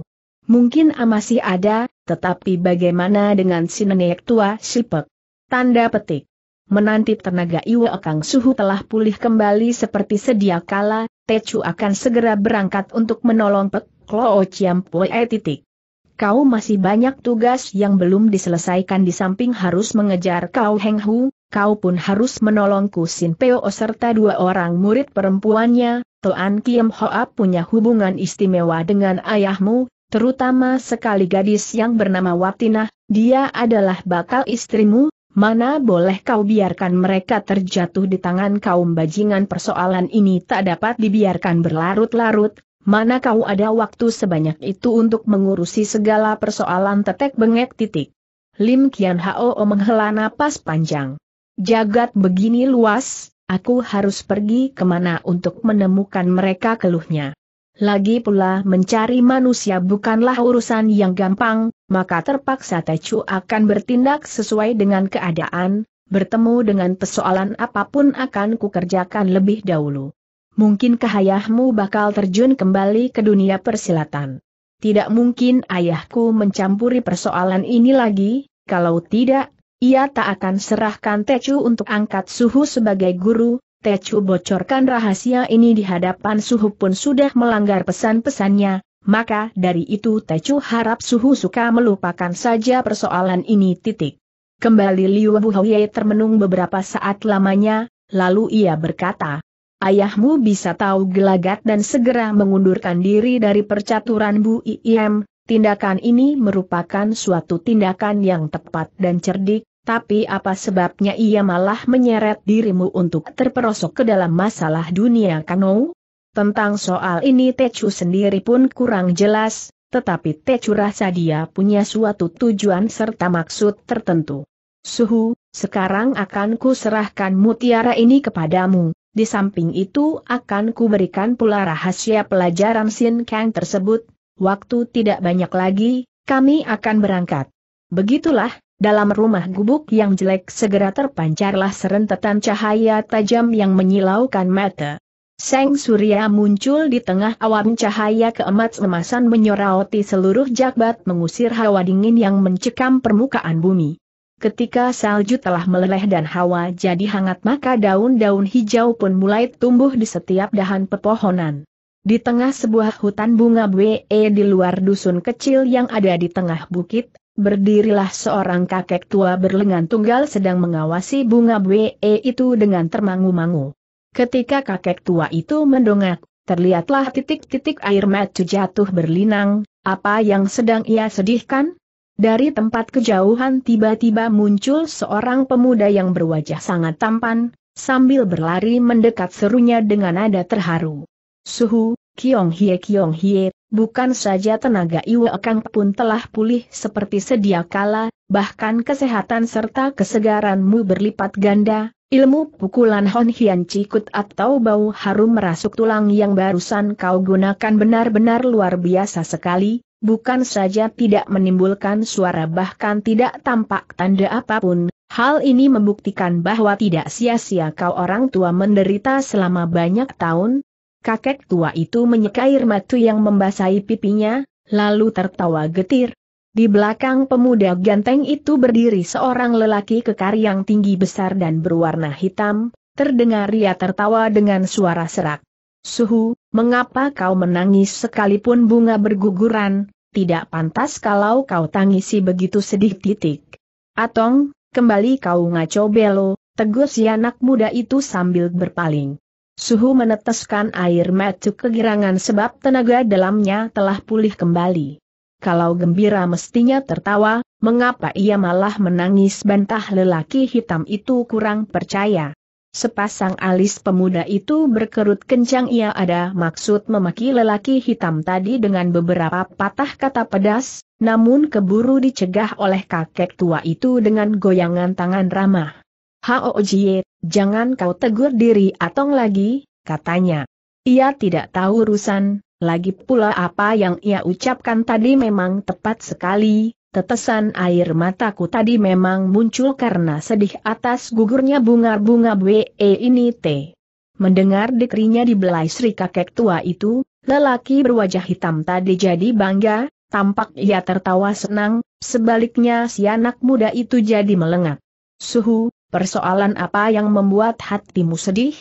Mungkin masih ada, tetapi bagaimana dengan si nenek tua Sipek? Tanda petik. Menanti tenaga Iwa Kang Suhu telah pulih kembali seperti sedia kala, Techu akan segera berangkat untuk menolong Pek Klo Chiam Pue titik kau masih banyak tugas yang belum diselesaikan di samping harus mengejar kau Heng Hu, kau pun harus menolongku Sin Peo serta dua orang murid perempuannya, Toan Kim Hoa punya hubungan istimewa dengan ayahmu, terutama sekali gadis yang bernama Watinah, dia adalah bakal istrimu, Mana boleh kau biarkan mereka terjatuh di tangan kaum bajingan persoalan ini tak dapat dibiarkan berlarut-larut, Mana kau ada waktu sebanyak itu untuk mengurusi segala persoalan tetek bengek titik. Lim Kian Hao menghela napas panjang. Jagat begini luas, aku harus pergi kemana untuk menemukan mereka keluhnya. Lagi pula mencari manusia bukanlah urusan yang gampang, maka terpaksa Tecu akan bertindak sesuai dengan keadaan, bertemu dengan persoalan apapun akan kukerjakan lebih dahulu. Mungkin ayahmu bakal terjun kembali ke dunia persilatan? Tidak mungkin ayahku mencampuri persoalan ini lagi, kalau tidak, ia tak akan serahkan Techu untuk angkat suhu sebagai guru, Techu bocorkan rahasia ini di hadapan suhu pun sudah melanggar pesan-pesannya, maka dari itu Techu harap suhu suka melupakan saja persoalan ini titik. Kembali Liu Buhoye termenung beberapa saat lamanya, lalu ia berkata, ayahmu bisa tahu gelagat dan segera mengundurkan diri dari percaturan Bu IIM, tindakan ini merupakan suatu tindakan yang tepat dan cerdik, tapi apa sebabnya ia malah menyeret dirimu untuk terperosok ke dalam masalah dunia kano? Tentang soal ini Techu sendiri pun kurang jelas, tetapi Techu rasa dia punya suatu tujuan serta maksud tertentu. Suhu, sekarang akan serahkan mutiara ini kepadamu, di samping itu akan kuberikan pula rahasia pelajaran Sin Kang tersebut, waktu tidak banyak lagi, kami akan berangkat. Begitulah, dalam rumah gubuk yang jelek segera terpancarlah serentetan cahaya tajam yang menyilaukan mata. Seng Surya muncul di tengah awan cahaya keemas-emasan menyoroti seluruh jakbat mengusir hawa dingin yang mencekam permukaan bumi. Ketika salju telah meleleh dan hawa jadi hangat maka daun-daun hijau pun mulai tumbuh di setiap dahan pepohonan. Di tengah sebuah hutan bunga BE di luar dusun kecil yang ada di tengah bukit, berdirilah seorang kakek tua berlengan tunggal sedang mengawasi bunga BE itu dengan termangu-mangu. Ketika kakek tua itu mendongak, terlihatlah titik-titik air mata jatuh berlinang, apa yang sedang ia sedihkan? Dari tempat kejauhan tiba-tiba muncul seorang pemuda yang berwajah sangat tampan, sambil berlari mendekat serunya dengan nada terharu. Suhu, Kiong Hie Kiong Hie, bukan saja tenaga Iwa Kang pun telah pulih seperti sedia kala, bahkan kesehatan serta kesegaranmu berlipat ganda, ilmu pukulan Hon Hian Cikut atau bau harum merasuk tulang yang barusan kau gunakan benar-benar luar biasa sekali, bukan saja tidak menimbulkan suara bahkan tidak tampak tanda apapun, hal ini membuktikan bahwa tidak sia-sia kau orang tua menderita selama banyak tahun. Kakek tua itu menyeka air matu yang membasahi pipinya, lalu tertawa getir. Di belakang pemuda ganteng itu berdiri seorang lelaki kekar yang tinggi besar dan berwarna hitam, terdengar ia tertawa dengan suara serak. Suhu, mengapa kau menangis sekalipun bunga berguguran, tidak pantas kalau kau tangisi begitu sedih titik. Atong, kembali kau ngaco belo, tegur si anak muda itu sambil berpaling. Suhu meneteskan air mata kegirangan sebab tenaga dalamnya telah pulih kembali. Kalau gembira mestinya tertawa, mengapa ia malah menangis bantah lelaki hitam itu kurang percaya. Sepasang alis pemuda itu berkerut kencang ia ada maksud memaki lelaki hitam tadi dengan beberapa patah kata pedas, namun keburu dicegah oleh kakek tua itu dengan goyangan tangan ramah. Hao Jie, jangan kau tegur diri Atong lagi, katanya. Ia tidak tahu urusan, lagi pula apa yang ia ucapkan tadi memang tepat sekali, Tetesan air mataku tadi memang muncul karena sedih atas gugurnya bunga-bunga BE ini T. Mendengar dikrinya dibelai Sri kakek tua itu, lelaki berwajah hitam tadi jadi bangga, tampak ia tertawa senang, sebaliknya si anak muda itu jadi melengak. Suhu, persoalan apa yang membuat hatimu sedih?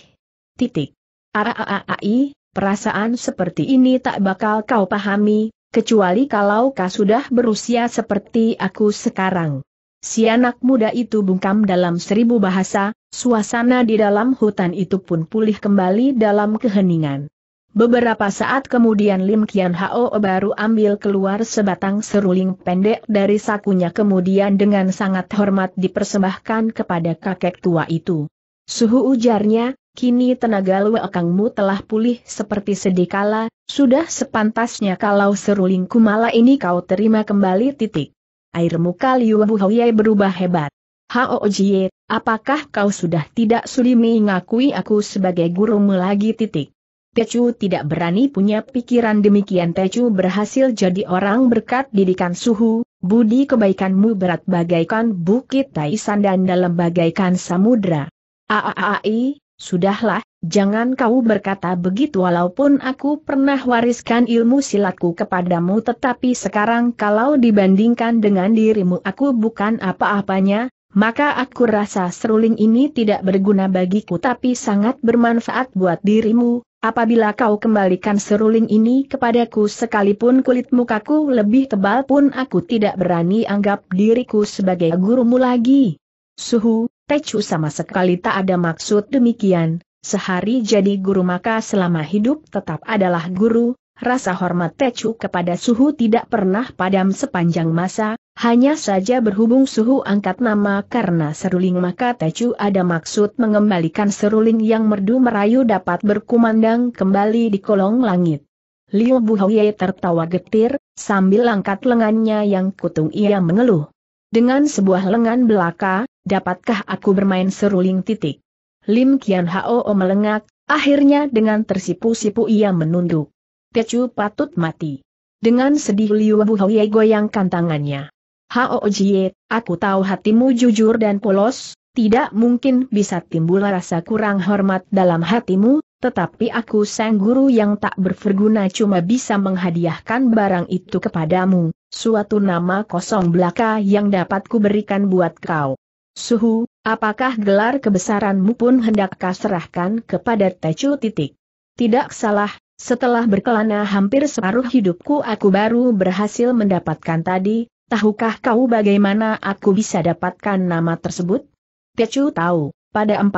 Titik. Araaai, perasaan seperti ini tak bakal kau pahami, kecuali kalau kau sudah berusia seperti aku sekarang. Si anak muda itu bungkam dalam seribu bahasa, suasana di dalam hutan itu pun pulih kembali dalam keheningan. Beberapa saat kemudian Lim Kian Hao baru ambil keluar sebatang seruling pendek dari sakunya kemudian dengan sangat hormat dipersembahkan kepada kakek tua itu. Suhu ujarnya, kini tenaga luekangmu telah pulih seperti sedikala, sudah sepantasnya kalau seruling kumala ini kau terima kembali titik. Air muka Liu Buhoye berubah hebat. Hao apakah kau sudah tidak sudi mengakui aku sebagai gurumu lagi titik? Tecu tidak berani punya pikiran demikian Tecu berhasil jadi orang berkat didikan suhu, budi kebaikanmu berat bagaikan bukit Taisan dan dalam bagaikan samudra. Aaai, Sudahlah, jangan kau berkata begitu walaupun aku pernah wariskan ilmu silatku kepadamu tetapi sekarang kalau dibandingkan dengan dirimu aku bukan apa-apanya, maka aku rasa seruling ini tidak berguna bagiku tapi sangat bermanfaat buat dirimu, apabila kau kembalikan seruling ini kepadaku sekalipun kulit mukaku lebih tebal pun aku tidak berani anggap diriku sebagai gurumu lagi. Suhu, Tecu sama sekali tak ada maksud demikian, sehari jadi guru maka selama hidup tetap adalah guru, rasa hormat Tecu kepada suhu tidak pernah padam sepanjang masa, hanya saja berhubung suhu angkat nama karena seruling maka Tecu ada maksud mengembalikan seruling yang merdu merayu dapat berkumandang kembali di kolong langit. Liu Buhoye tertawa getir, sambil angkat lengannya yang kutung ia mengeluh. Dengan sebuah lengan belaka, dapatkah aku bermain seruling titik? Lim Kian Hao melengak, akhirnya dengan tersipu-sipu ia menunduk. Tecu patut mati. Dengan sedih Liu Ye goyangkan tangannya. Hao Jie, aku tahu hatimu jujur dan polos, tidak mungkin bisa timbul rasa kurang hormat dalam hatimu, tetapi aku sang guru yang tak berverguna cuma bisa menghadiahkan barang itu kepadamu, suatu nama kosong belaka yang dapat kuberikan buat kau. Suhu, apakah gelar kebesaranmu pun hendakkah serahkan kepada Tecu titik? Tidak salah, setelah berkelana hampir separuh hidupku aku baru berhasil mendapatkan tadi, tahukah kau bagaimana aku bisa dapatkan nama tersebut? Tecu tahu, pada 40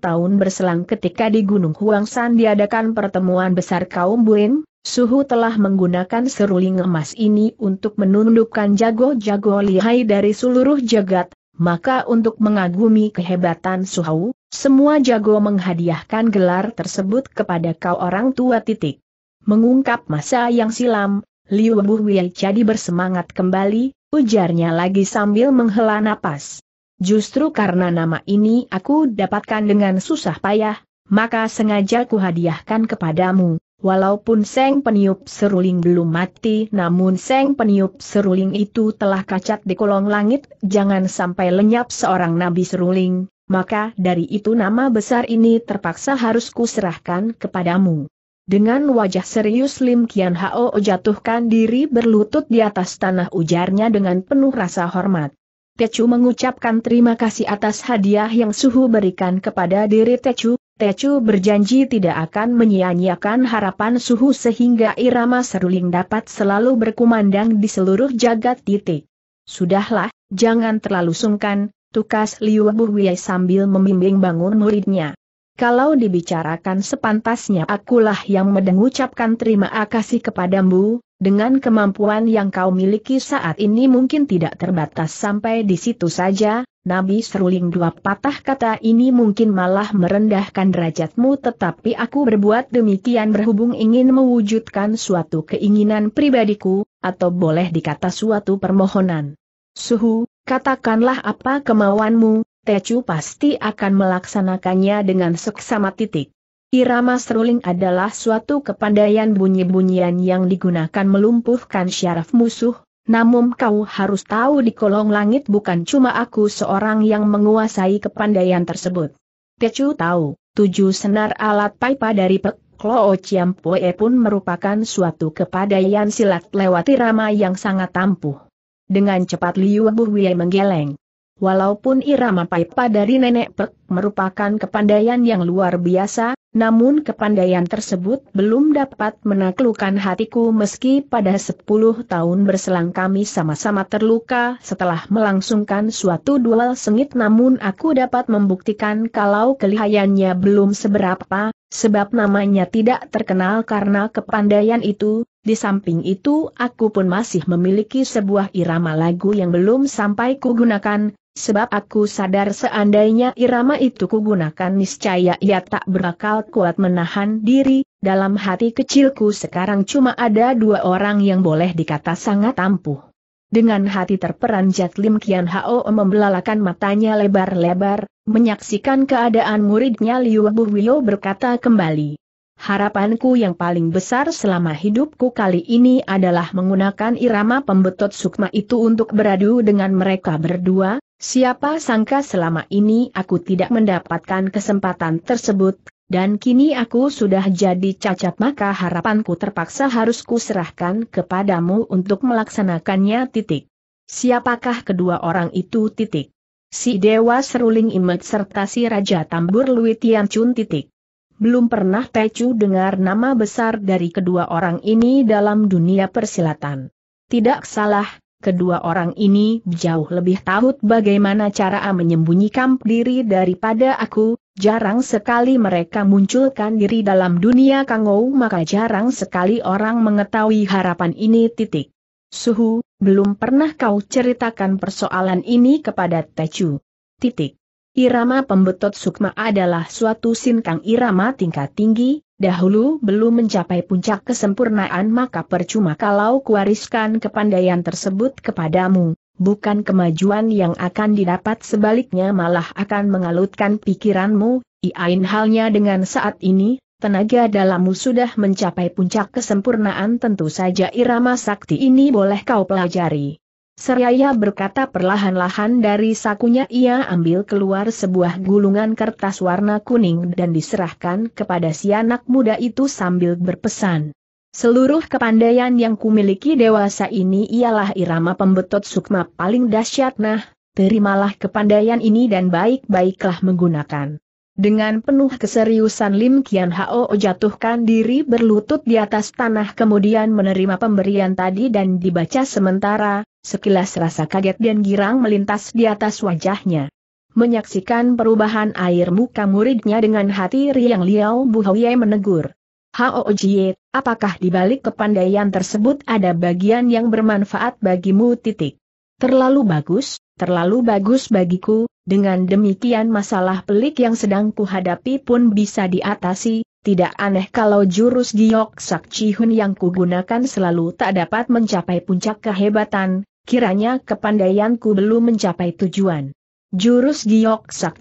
tahun berselang ketika di Gunung Huangshan diadakan pertemuan besar kaum Buin, Suhu telah menggunakan seruling emas ini untuk menundukkan jago-jago lihai dari seluruh jagat, maka untuk mengagumi kehebatan Suhau, semua jago menghadiahkan gelar tersebut kepada kau orang tua titik. Mengungkap masa yang silam, Liu Buhui jadi bersemangat kembali, ujarnya lagi sambil menghela napas. Justru karena nama ini aku dapatkan dengan susah payah, maka sengaja kuhadiahkan kepadamu, Walaupun Seng Peniup Seruling belum mati namun Seng Peniup Seruling itu telah kacat di kolong langit, jangan sampai lenyap seorang Nabi Seruling, maka dari itu nama besar ini terpaksa harus kuserahkan kepadamu. Dengan wajah serius Lim Kian Hao jatuhkan diri berlutut di atas tanah ujarnya dengan penuh rasa hormat. Techu mengucapkan terima kasih atas hadiah yang Suhu berikan kepada diri Techu, Tecu berjanji tidak akan menyia-nyiakan harapan suhu sehingga irama seruling dapat selalu berkumandang di seluruh jagat titik. Sudahlah, jangan terlalu sungkan, tukas Liu Buwei sambil membimbing bangun muridnya. Kalau dibicarakan sepantasnya akulah yang mendengucapkan terima kasih kepadamu, dengan kemampuan yang kau miliki saat ini mungkin tidak terbatas sampai di situ saja, Nabi seruling dua patah kata ini mungkin malah merendahkan derajatmu tetapi aku berbuat demikian berhubung ingin mewujudkan suatu keinginan pribadiku, atau boleh dikata suatu permohonan. Suhu, katakanlah apa kemauanmu, Tecu pasti akan melaksanakannya dengan seksama titik. Irama seruling adalah suatu kepandaian bunyi-bunyian yang digunakan melumpuhkan syaraf musuh, namun kau harus tahu di kolong langit bukan cuma aku seorang yang menguasai kepandaian tersebut. Pecu tahu, tujuh senar alat paipa dari Pek Kloo Pue pun merupakan suatu kepandaian silat lewati irama yang sangat tampuh. Dengan cepat Liu Buhwie menggeleng. Walaupun irama paipa dari nenek Pek merupakan kepandaian yang luar biasa, namun kepandaian tersebut belum dapat menaklukkan hatiku meski pada 10 tahun berselang kami sama-sama terluka setelah melangsungkan suatu duel sengit namun aku dapat membuktikan kalau kelihayannya belum seberapa, sebab namanya tidak terkenal karena kepandaian itu, di samping itu aku pun masih memiliki sebuah irama lagu yang belum sampai kugunakan, Sebab aku sadar seandainya irama itu kugunakan niscaya ia tak berakal kuat menahan diri, dalam hati kecilku sekarang cuma ada dua orang yang boleh dikata sangat ampuh. Dengan hati terperanjat Lim Kian Hao membelalakan matanya lebar-lebar, menyaksikan keadaan muridnya Liu Buhwilo berkata kembali. Harapanku yang paling besar selama hidupku kali ini adalah menggunakan irama pembetot sukma itu untuk beradu dengan mereka berdua, Siapa sangka selama ini aku tidak mendapatkan kesempatan tersebut, dan kini aku sudah jadi cacat maka harapanku terpaksa harus kuserahkan kepadamu untuk melaksanakannya titik. Siapakah kedua orang itu titik? Si Dewa Seruling Imet serta si Raja Tambur Lui Tian Chun titik. Belum pernah Pecu dengar nama besar dari kedua orang ini dalam dunia persilatan. Tidak salah, kedua orang ini jauh lebih tahu bagaimana cara menyembunyikan diri daripada aku, jarang sekali mereka munculkan diri dalam dunia kangou maka jarang sekali orang mengetahui harapan ini titik. Suhu, belum pernah kau ceritakan persoalan ini kepada Tecu. Titik. Irama pembetot sukma adalah suatu sinkang irama tingkat tinggi, Dahulu belum mencapai puncak kesempurnaan maka percuma kalau kuwariskan kepandaian tersebut kepadamu, bukan kemajuan yang akan didapat sebaliknya malah akan mengalutkan pikiranmu, iain halnya dengan saat ini, tenaga dalammu sudah mencapai puncak kesempurnaan tentu saja irama sakti ini boleh kau pelajari. Seraya berkata perlahan-lahan dari sakunya ia ambil keluar sebuah gulungan kertas warna kuning dan diserahkan kepada si anak muda itu sambil berpesan. Seluruh kepandaian yang kumiliki dewasa ini ialah irama pembetot sukma paling dahsyat nah, terimalah kepandaian ini dan baik-baiklah menggunakan. Dengan penuh keseriusan Lim Kian Hao jatuhkan diri berlutut di atas tanah kemudian menerima pemberian tadi dan dibaca sementara, Sekilas rasa kaget dan girang melintas di atas wajahnya. Menyaksikan perubahan air muka muridnya dengan hati riang Liao Buhoye menegur. Hao Jie, apakah di balik kepandaian tersebut ada bagian yang bermanfaat bagimu titik? Terlalu bagus, terlalu bagus bagiku, dengan demikian masalah pelik yang sedang kuhadapi pun bisa diatasi, tidak aneh kalau jurus giok Sak Hun yang kugunakan selalu tak dapat mencapai puncak kehebatan, Kiranya kepandaianku belum mencapai tujuan. Jurus Giok sak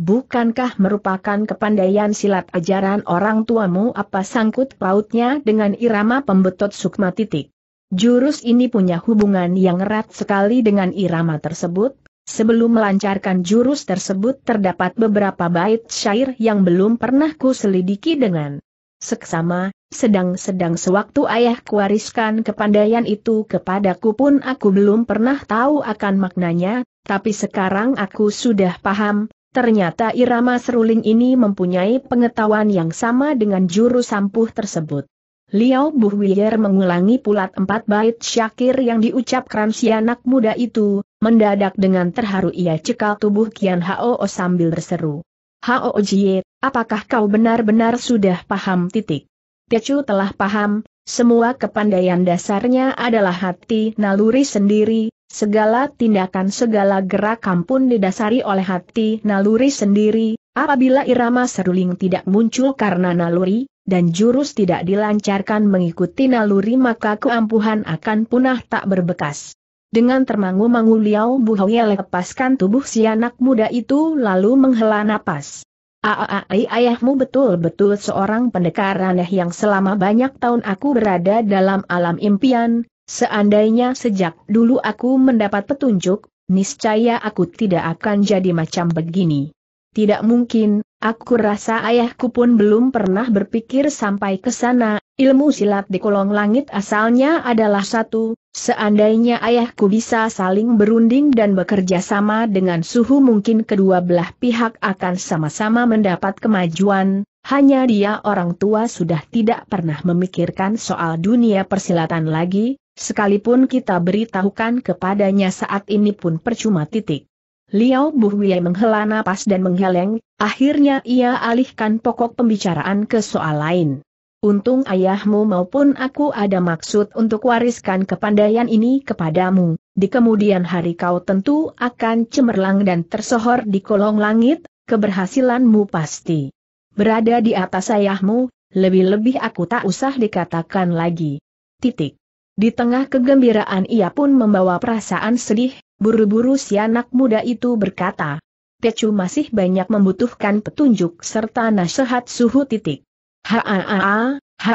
bukankah merupakan kepandaian silat ajaran orang tuamu apa sangkut pautnya dengan irama pembetot sukma titik. Jurus ini punya hubungan yang erat sekali dengan irama tersebut, Sebelum melancarkan jurus tersebut terdapat beberapa bait syair yang belum pernah ku selidiki dengan seksama, sedang-sedang sewaktu ayah wariskan kepandaian itu kepadaku pun aku belum pernah tahu akan maknanya, tapi sekarang aku sudah paham, ternyata irama seruling ini mempunyai pengetahuan yang sama dengan juru sampuh tersebut. Liao Buhwier mengulangi pulat empat bait syakir yang diucapkan si anak muda itu, mendadak dengan terharu ia cekal tubuh Kian Hao sambil berseru. Hao Jie, apakah kau benar-benar sudah paham titik? Tecu telah paham, semua kepandaian dasarnya adalah hati naluri sendiri, segala tindakan segala gerak pun didasari oleh hati naluri sendiri, apabila irama seruling tidak muncul karena naluri, dan jurus tidak dilancarkan mengikuti naluri maka keampuhan akan punah tak berbekas. Dengan termangu-mangu Liao Buhoye lepaskan tubuh si anak muda itu lalu menghela napas. Aaai ayahmu betul-betul seorang pendekar aneh yang selama banyak tahun aku berada dalam alam impian, seandainya sejak dulu aku mendapat petunjuk, niscaya aku tidak akan jadi macam begini. Tidak mungkin, aku rasa ayahku pun belum pernah berpikir sampai ke sana, ilmu silat di kolong langit asalnya adalah satu, Seandainya ayahku bisa saling berunding dan bekerja sama dengan suhu mungkin kedua belah pihak akan sama-sama mendapat kemajuan, hanya dia orang tua sudah tidak pernah memikirkan soal dunia persilatan lagi, sekalipun kita beritahukan kepadanya saat ini pun percuma titik. Liao Buhwie menghela napas dan menggeleng, akhirnya ia alihkan pokok pembicaraan ke soal lain. Untung ayahmu maupun aku ada maksud untuk wariskan kepandaian ini kepadamu. Di kemudian hari kau tentu akan cemerlang dan tersohor di kolong langit, keberhasilanmu pasti berada di atas ayahmu, lebih-lebih aku tak usah dikatakan lagi. Titik. Di tengah kegembiraan ia pun membawa perasaan sedih, buru-buru si anak muda itu berkata. Pecu masih banyak membutuhkan petunjuk serta nasihat suhu titik. Haa, haa,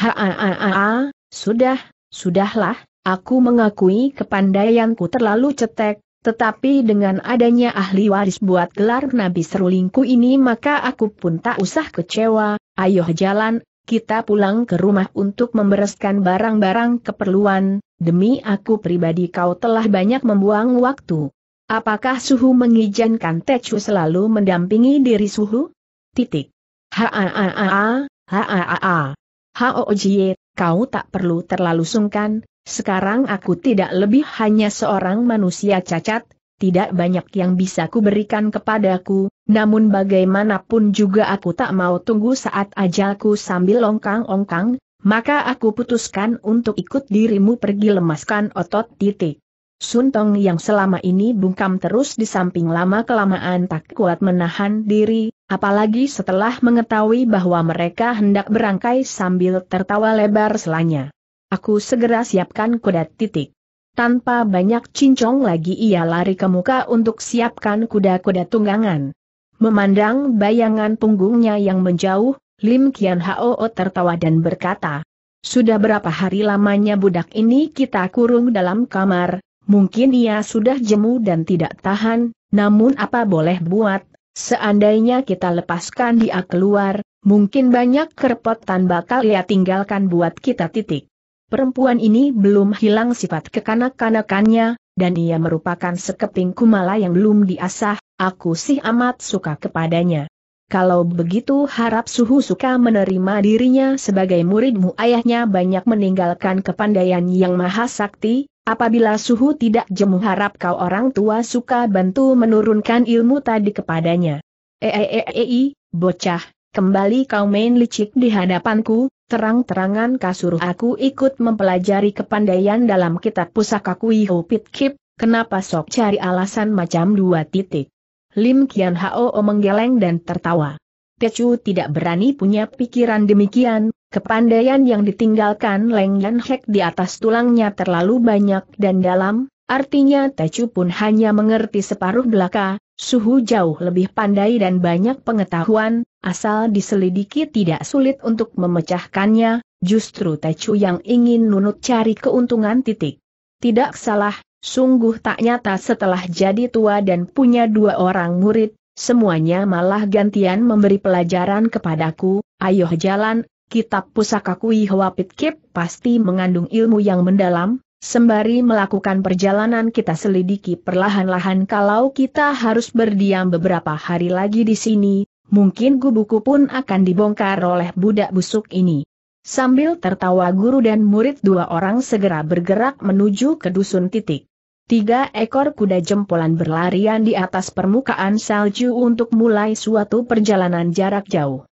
haa, sudah, sudahlah, aku mengakui kepandaianku terlalu cetek, tetapi dengan adanya ahli waris buat gelar Nabi Serulingku ini maka aku pun tak usah kecewa, ayo jalan, kita pulang ke rumah untuk membereskan barang-barang keperluan, demi aku pribadi kau telah banyak membuang waktu. Apakah Suhu mengizinkan Techu selalu mendampingi diri Suhu? Titik. Ha-a-a-a, ha-a-a-a. kau tak perlu terlalu sungkan, sekarang aku tidak lebih hanya seorang manusia cacat, tidak banyak yang bisa kuberikan kepadaku, namun bagaimanapun juga aku tak mau tunggu saat ajalku sambil longkang-ongkang, maka aku putuskan untuk ikut dirimu pergi lemaskan otot titik. Suntong yang selama ini bungkam terus di samping lama-kelamaan tak kuat menahan diri, Apalagi setelah mengetahui bahwa mereka hendak berangkai sambil tertawa lebar selanya. Aku segera siapkan kuda titik. Tanpa banyak cincong lagi ia lari ke muka untuk siapkan kuda-kuda tunggangan. Memandang bayangan punggungnya yang menjauh, Lim Kian Hao tertawa dan berkata, Sudah berapa hari lamanya budak ini kita kurung dalam kamar, mungkin ia sudah jemu dan tidak tahan, namun apa boleh buat, Seandainya kita lepaskan dia keluar, mungkin banyak kerepotan bakal ia tinggalkan buat kita titik. Perempuan ini belum hilang sifat kekanak-kanakannya, dan ia merupakan sekeping kumala yang belum diasah, aku sih amat suka kepadanya. Kalau begitu harap suhu suka menerima dirinya sebagai muridmu ayahnya banyak meninggalkan kepandaian yang maha sakti, Apabila suhu tidak jemu harap kau orang tua suka bantu menurunkan ilmu tadi kepadanya. Eeeei, bocah, kembali kau main licik di hadapanku, terang-terangan kasuruh aku ikut mempelajari kepandaian dalam kitab pusaka Kui pitkip. kenapa sok cari alasan macam dua titik. Lim Kian Hao menggeleng dan tertawa. Tecu tidak berani punya pikiran demikian, Kepandaian yang ditinggalkan Leng Yan Hek di atas tulangnya terlalu banyak dan dalam, artinya Tecu pun hanya mengerti separuh belaka, Suhu jauh lebih pandai dan banyak pengetahuan, asal diselidiki tidak sulit untuk memecahkannya, justru Tecu yang ingin nunut cari keuntungan titik. Tidak salah, sungguh tak nyata setelah jadi tua dan punya dua orang murid, semuanya malah gantian memberi pelajaran kepadaku, ayo jalan, kitab pusaka Kui Pit Kip pasti mengandung ilmu yang mendalam, sembari melakukan perjalanan kita selidiki perlahan-lahan kalau kita harus berdiam beberapa hari lagi di sini, mungkin gubuku pun akan dibongkar oleh budak busuk ini. Sambil tertawa guru dan murid dua orang segera bergerak menuju ke dusun titik. Tiga ekor kuda jempolan berlarian di atas permukaan salju untuk mulai suatu perjalanan jarak jauh.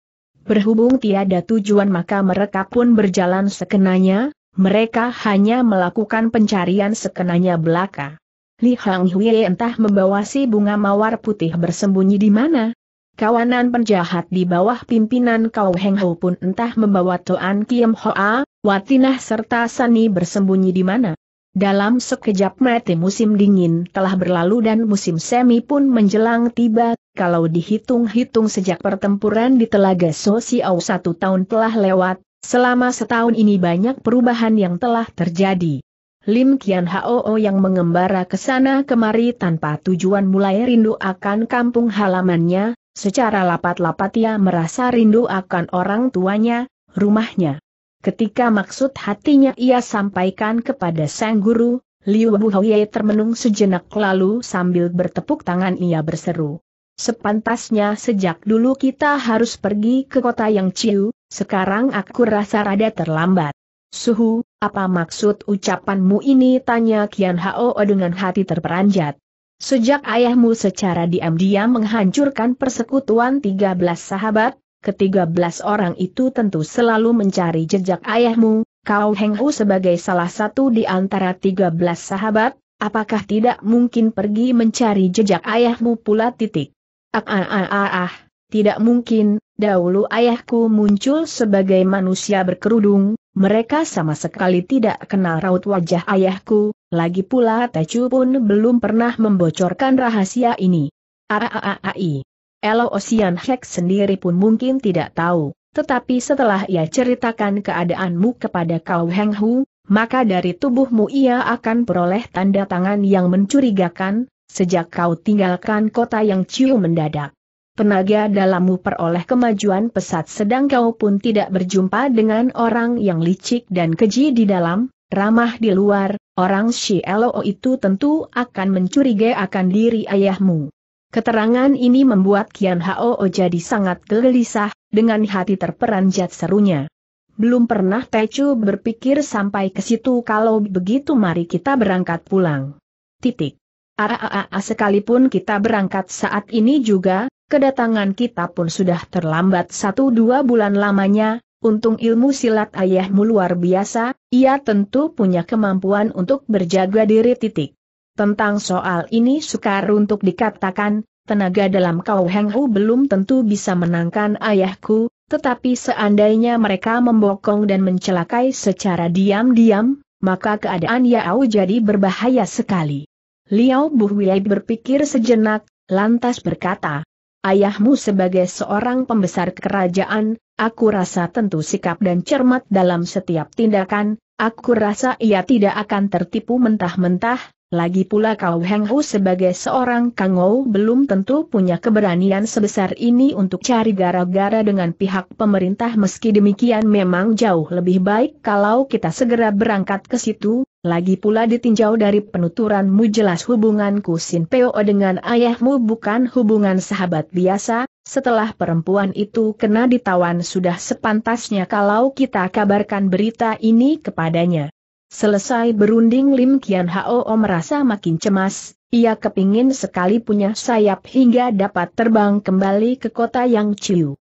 Berhubung tiada tujuan maka mereka pun berjalan sekenanya, mereka hanya melakukan pencarian sekenanya belaka. Li Hang Hui entah membawa si bunga mawar putih bersembunyi di mana. Kawanan penjahat di bawah pimpinan Kau Heng Ho pun entah membawa Toan Kim Hoa, Watinah serta Sani bersembunyi di mana. Dalam sekejap mati musim dingin telah berlalu dan musim semi pun menjelang tiba, kalau dihitung-hitung sejak pertempuran di Telaga Sosiau satu tahun telah lewat, selama setahun ini banyak perubahan yang telah terjadi. Lim Kian Hoo yang mengembara ke sana kemari tanpa tujuan mulai rindu akan kampung halamannya, secara lapat-lapat ia merasa rindu akan orang tuanya, rumahnya. Ketika maksud hatinya ia sampaikan kepada sang guru, Liu Buhoye termenung sejenak lalu sambil bertepuk tangan ia berseru. Sepantasnya sejak dulu kita harus pergi ke kota yang ciu, sekarang aku rasa rada terlambat. Suhu, apa maksud ucapanmu ini? Tanya Kian Hao dengan hati terperanjat. Sejak ayahmu secara diam-diam menghancurkan persekutuan 13 sahabat, ketiga belas orang itu tentu selalu mencari jejak ayahmu, kau Heng Hu sebagai salah satu di antara tiga belas sahabat, apakah tidak mungkin pergi mencari jejak ayahmu pula titik? Ah ah ah ah, ah. tidak mungkin, dahulu ayahku muncul sebagai manusia berkerudung, mereka sama sekali tidak kenal raut wajah ayahku, lagi pula Tecu pun belum pernah membocorkan rahasia ini. Ah ah ah ah, ah. Elo Ocean Hex sendiri pun mungkin tidak tahu, tetapi setelah ia ceritakan keadaanmu kepada Kau Heng Hu, maka dari tubuhmu ia akan peroleh tanda tangan yang mencurigakan, sejak kau tinggalkan kota yang ciu mendadak. Tenaga dalammu peroleh kemajuan pesat sedang kau pun tidak berjumpa dengan orang yang licik dan keji di dalam, ramah di luar, orang Elo itu tentu akan mencurigai akan diri ayahmu. Keterangan ini membuat Kian Hao jadi sangat gelisah, dengan hati terperanjat serunya. Belum pernah Tecu berpikir sampai ke situ kalau begitu mari kita berangkat pulang. Titik. Aa ah, ah, ah, sekalipun kita berangkat saat ini juga, kedatangan kita pun sudah terlambat satu dua bulan lamanya, untung ilmu silat ayahmu luar biasa, ia tentu punya kemampuan untuk berjaga diri titik. Tentang soal ini sukar untuk dikatakan, tenaga dalam kau Heng Hu belum tentu bisa menangkan ayahku, tetapi seandainya mereka membokong dan mencelakai secara diam-diam, maka keadaan Yao jadi berbahaya sekali. Liao Buhwilai berpikir sejenak, lantas berkata, Ayahmu sebagai seorang pembesar kerajaan, aku rasa tentu sikap dan cermat dalam setiap tindakan, aku rasa ia tidak akan tertipu mentah-mentah, lagi pula Kau Heng Hu sebagai seorang kangou belum tentu punya keberanian sebesar ini untuk cari gara-gara dengan pihak pemerintah meski demikian memang jauh lebih baik kalau kita segera berangkat ke situ, lagi pula ditinjau dari penuturanmu jelas hubunganku Sin Peo dengan ayahmu bukan hubungan sahabat biasa, setelah perempuan itu kena ditawan sudah sepantasnya kalau kita kabarkan berita ini kepadanya. Selesai berunding Lim Kian Hao merasa makin cemas, ia kepingin sekali punya sayap hingga dapat terbang kembali ke kota yang ciu.